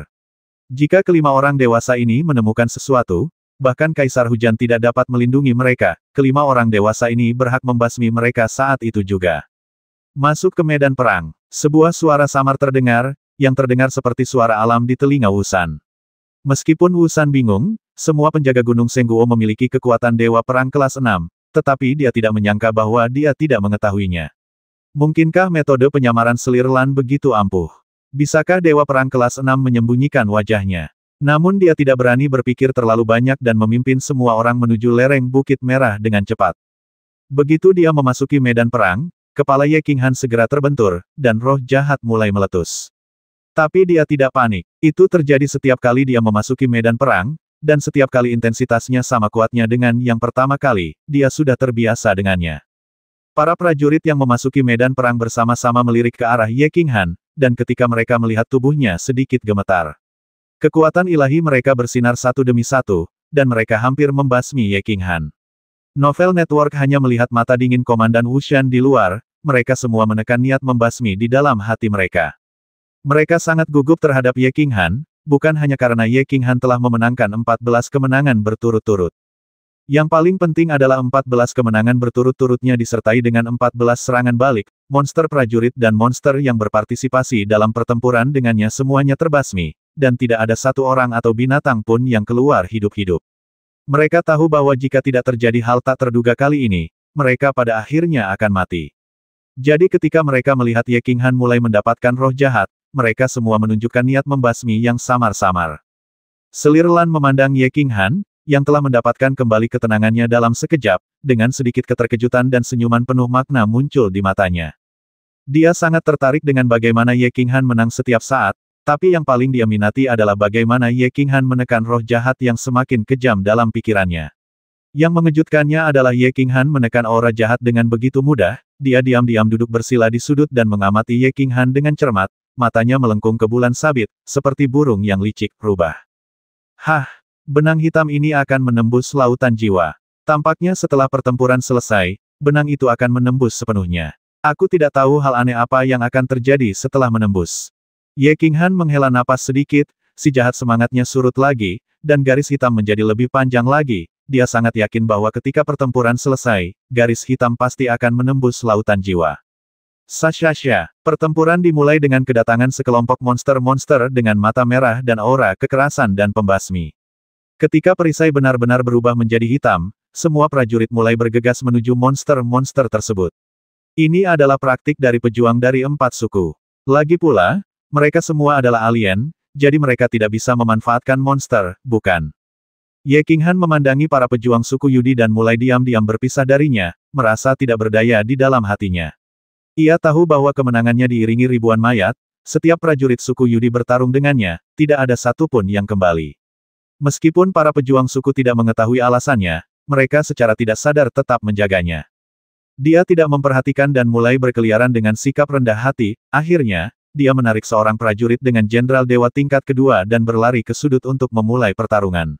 Jika kelima orang dewasa ini menemukan sesuatu, bahkan Kaisar Hujan tidak dapat melindungi mereka, kelima orang dewasa ini berhak membasmi mereka saat itu juga. Masuk ke medan perang, sebuah suara samar terdengar, yang terdengar seperti suara alam di telinga Wusan. Meskipun Wusan bingung, semua penjaga Gunung Sengguo memiliki kekuatan Dewa Perang kelas 6, tetapi dia tidak menyangka bahwa dia tidak mengetahuinya. Mungkinkah metode penyamaran selir Lan begitu ampuh? Bisakah Dewa Perang kelas 6 menyembunyikan wajahnya? Namun dia tidak berani berpikir terlalu banyak dan memimpin semua orang menuju lereng Bukit Merah dengan cepat. Begitu dia memasuki medan perang, kepala Ye King Han segera terbentur, dan roh jahat mulai meletus. Tapi dia tidak panik. Itu terjadi setiap kali dia memasuki medan perang, dan setiap kali intensitasnya sama kuatnya dengan yang pertama kali, dia sudah terbiasa dengannya. Para prajurit yang memasuki medan perang bersama-sama melirik ke arah Ye King Han, dan ketika mereka melihat tubuhnya sedikit gemetar. Kekuatan ilahi mereka bersinar satu demi satu, dan mereka hampir membasmi Ye King Han. Novel Network hanya melihat mata dingin Komandan Wushan di luar, mereka semua menekan niat membasmi di dalam hati mereka. Mereka sangat gugup terhadap Ye King Han, bukan hanya karena Ye King Han telah memenangkan 14 kemenangan berturut-turut. Yang paling penting adalah 14 kemenangan berturut-turutnya disertai dengan 14 serangan balik, monster prajurit dan monster yang berpartisipasi dalam pertempuran dengannya semuanya terbasmi, dan tidak ada satu orang atau binatang pun yang keluar hidup-hidup. Mereka tahu bahwa jika tidak terjadi hal tak terduga kali ini, mereka pada akhirnya akan mati. Jadi ketika mereka melihat Ye King Han mulai mendapatkan roh jahat, mereka semua menunjukkan niat membasmi yang samar-samar. Selirlan memandang Ye King Han, yang telah mendapatkan kembali ketenangannya dalam sekejap, dengan sedikit keterkejutan dan senyuman penuh makna muncul di matanya. Dia sangat tertarik dengan bagaimana Ye King Han menang setiap saat, tapi yang paling dia minati adalah bagaimana Ye King Han menekan roh jahat yang semakin kejam dalam pikirannya. Yang mengejutkannya adalah Ye King Han menekan aura jahat dengan begitu mudah, dia diam-diam duduk bersila di sudut dan mengamati Ye King Han dengan cermat, matanya melengkung ke bulan sabit, seperti burung yang licik, rubah. Hah, benang hitam ini akan menembus lautan jiwa. Tampaknya setelah pertempuran selesai, benang itu akan menembus sepenuhnya. Aku tidak tahu hal aneh apa yang akan terjadi setelah menembus. Ye Qinghan menghela napas sedikit, si jahat semangatnya surut lagi, dan garis hitam menjadi lebih panjang lagi, dia sangat yakin bahwa ketika pertempuran selesai, garis hitam pasti akan menembus lautan jiwa. Sasha, pertempuran dimulai dengan kedatangan sekelompok monster-monster dengan mata merah dan aura kekerasan dan pembasmi. Ketika perisai benar-benar berubah menjadi hitam, semua prajurit mulai bergegas menuju monster-monster tersebut. Ini adalah praktik dari pejuang dari empat suku. Lagi pula, mereka semua adalah alien, jadi mereka tidak bisa memanfaatkan monster, bukan? Ye Qinghan memandangi para pejuang suku Yudi dan mulai diam-diam berpisah darinya, merasa tidak berdaya di dalam hatinya. Ia tahu bahwa kemenangannya diiringi ribuan mayat, setiap prajurit suku Yudi bertarung dengannya, tidak ada satu pun yang kembali. Meskipun para pejuang suku tidak mengetahui alasannya, mereka secara tidak sadar tetap menjaganya. Dia tidak memperhatikan dan mulai berkeliaran dengan sikap rendah hati, akhirnya, dia menarik seorang prajurit dengan jenderal dewa tingkat kedua dan berlari ke sudut untuk memulai pertarungan.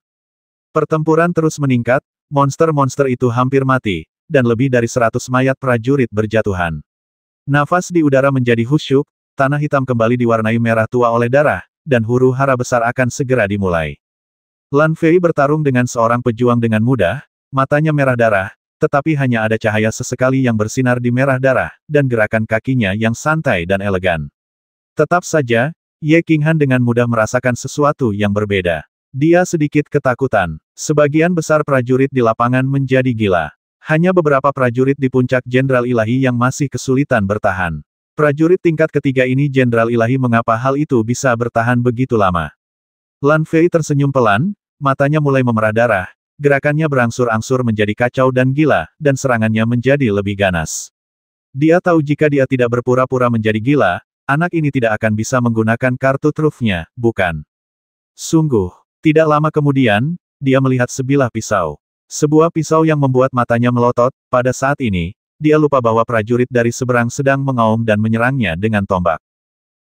Pertempuran terus meningkat, monster-monster itu hampir mati, dan lebih dari seratus mayat prajurit berjatuhan. Nafas di udara menjadi husyuk, tanah hitam kembali diwarnai merah tua oleh darah, dan huru hara besar akan segera dimulai. Lan Fei bertarung dengan seorang pejuang dengan mudah, matanya merah darah, tetapi hanya ada cahaya sesekali yang bersinar di merah darah, dan gerakan kakinya yang santai dan elegan. Tetap saja, Ye Qinghan dengan mudah merasakan sesuatu yang berbeda. Dia sedikit ketakutan. Sebagian besar prajurit di lapangan menjadi gila. Hanya beberapa prajurit di puncak Jenderal Ilahi yang masih kesulitan bertahan. Prajurit tingkat ketiga ini Jenderal Ilahi mengapa hal itu bisa bertahan begitu lama. Lan Fei tersenyum pelan, matanya mulai memerah darah, gerakannya berangsur-angsur menjadi kacau dan gila, dan serangannya menjadi lebih ganas. Dia tahu jika dia tidak berpura-pura menjadi gila, anak ini tidak akan bisa menggunakan kartu trufnya, bukan? Sungguh, tidak lama kemudian, dia melihat sebilah pisau. Sebuah pisau yang membuat matanya melotot, pada saat ini, dia lupa bahwa prajurit dari seberang sedang mengaum dan menyerangnya dengan tombak.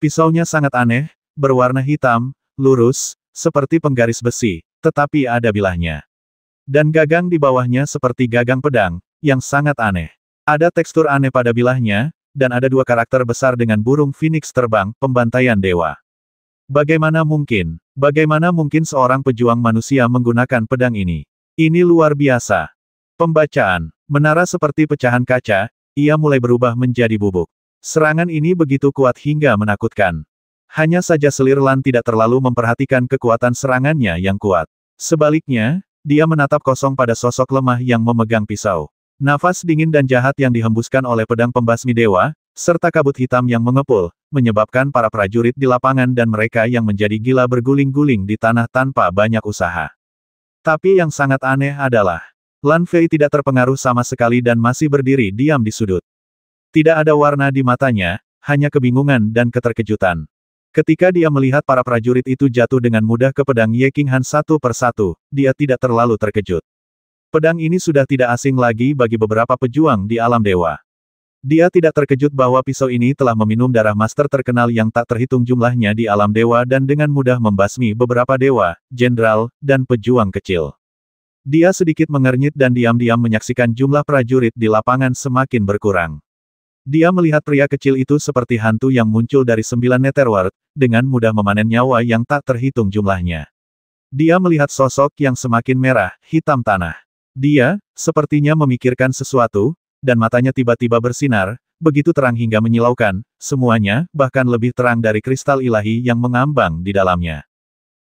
Pisaunya sangat aneh, berwarna hitam, lurus, seperti penggaris besi, tetapi ada bilahnya. Dan gagang di bawahnya seperti gagang pedang, yang sangat aneh. Ada tekstur aneh pada bilahnya, dan ada dua karakter besar dengan burung phoenix terbang, pembantaian dewa. Bagaimana mungkin, bagaimana mungkin seorang pejuang manusia menggunakan pedang ini? Ini luar biasa. Pembacaan, menara seperti pecahan kaca, ia mulai berubah menjadi bubuk. Serangan ini begitu kuat hingga menakutkan. Hanya saja Selirlan tidak terlalu memperhatikan kekuatan serangannya yang kuat. Sebaliknya, dia menatap kosong pada sosok lemah yang memegang pisau. Nafas dingin dan jahat yang dihembuskan oleh pedang pembasmi dewa, serta kabut hitam yang mengepul, menyebabkan para prajurit di lapangan dan mereka yang menjadi gila berguling-guling di tanah tanpa banyak usaha. Tapi yang sangat aneh adalah, Lan Fei tidak terpengaruh sama sekali dan masih berdiri diam di sudut. Tidak ada warna di matanya, hanya kebingungan dan keterkejutan. Ketika dia melihat para prajurit itu jatuh dengan mudah ke pedang Ye King Han satu persatu, dia tidak terlalu terkejut. Pedang ini sudah tidak asing lagi bagi beberapa pejuang di alam dewa. Dia tidak terkejut bahwa pisau ini telah meminum darah master terkenal yang tak terhitung jumlahnya di alam dewa dan dengan mudah membasmi beberapa dewa, jenderal, dan pejuang kecil. Dia sedikit mengernyit dan diam-diam menyaksikan jumlah prajurit di lapangan semakin berkurang. Dia melihat pria kecil itu seperti hantu yang muncul dari sembilan netherworld, dengan mudah memanen nyawa yang tak terhitung jumlahnya. Dia melihat sosok yang semakin merah, hitam tanah. Dia, sepertinya memikirkan sesuatu, dan matanya tiba-tiba bersinar, begitu terang hingga menyilaukan, semuanya, bahkan lebih terang dari kristal ilahi yang mengambang di dalamnya.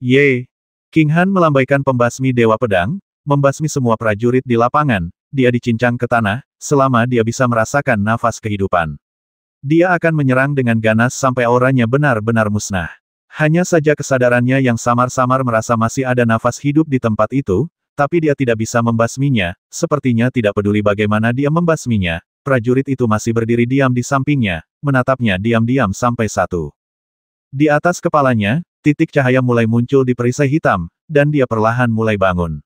Ye! King Han melambaikan pembasmi Dewa Pedang, membasmi semua prajurit di lapangan, dia dicincang ke tanah, selama dia bisa merasakan nafas kehidupan. Dia akan menyerang dengan ganas sampai auranya benar-benar musnah. Hanya saja kesadarannya yang samar-samar merasa masih ada nafas hidup di tempat itu, tapi dia tidak bisa membasminya, sepertinya tidak peduli bagaimana dia membasminya, prajurit itu masih berdiri diam di sampingnya, menatapnya diam-diam sampai satu. Di atas kepalanya, titik cahaya mulai muncul di perisai hitam, dan dia perlahan mulai bangun.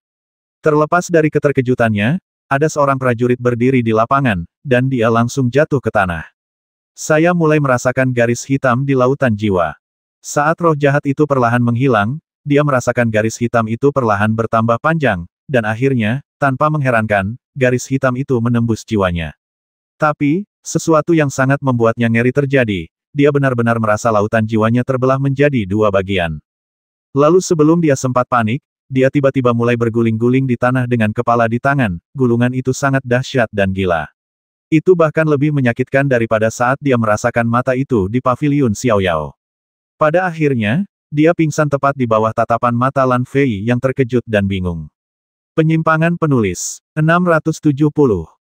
Terlepas dari keterkejutannya, ada seorang prajurit berdiri di lapangan, dan dia langsung jatuh ke tanah. Saya mulai merasakan garis hitam di lautan jiwa. Saat roh jahat itu perlahan menghilang, dia merasakan garis hitam itu perlahan bertambah panjang, dan akhirnya, tanpa mengherankan, garis hitam itu menembus jiwanya. Tapi, sesuatu yang sangat membuatnya ngeri terjadi, dia benar-benar merasa lautan jiwanya terbelah menjadi dua bagian. Lalu sebelum dia sempat panik, dia tiba-tiba mulai berguling-guling di tanah dengan kepala di tangan, gulungan itu sangat dahsyat dan gila. Itu bahkan lebih menyakitkan daripada saat dia merasakan mata itu di paviliun Xiaoyao. Pada akhirnya, dia pingsan tepat di bawah tatapan mata Lan Fei yang terkejut dan bingung. Penyimpangan penulis. 670.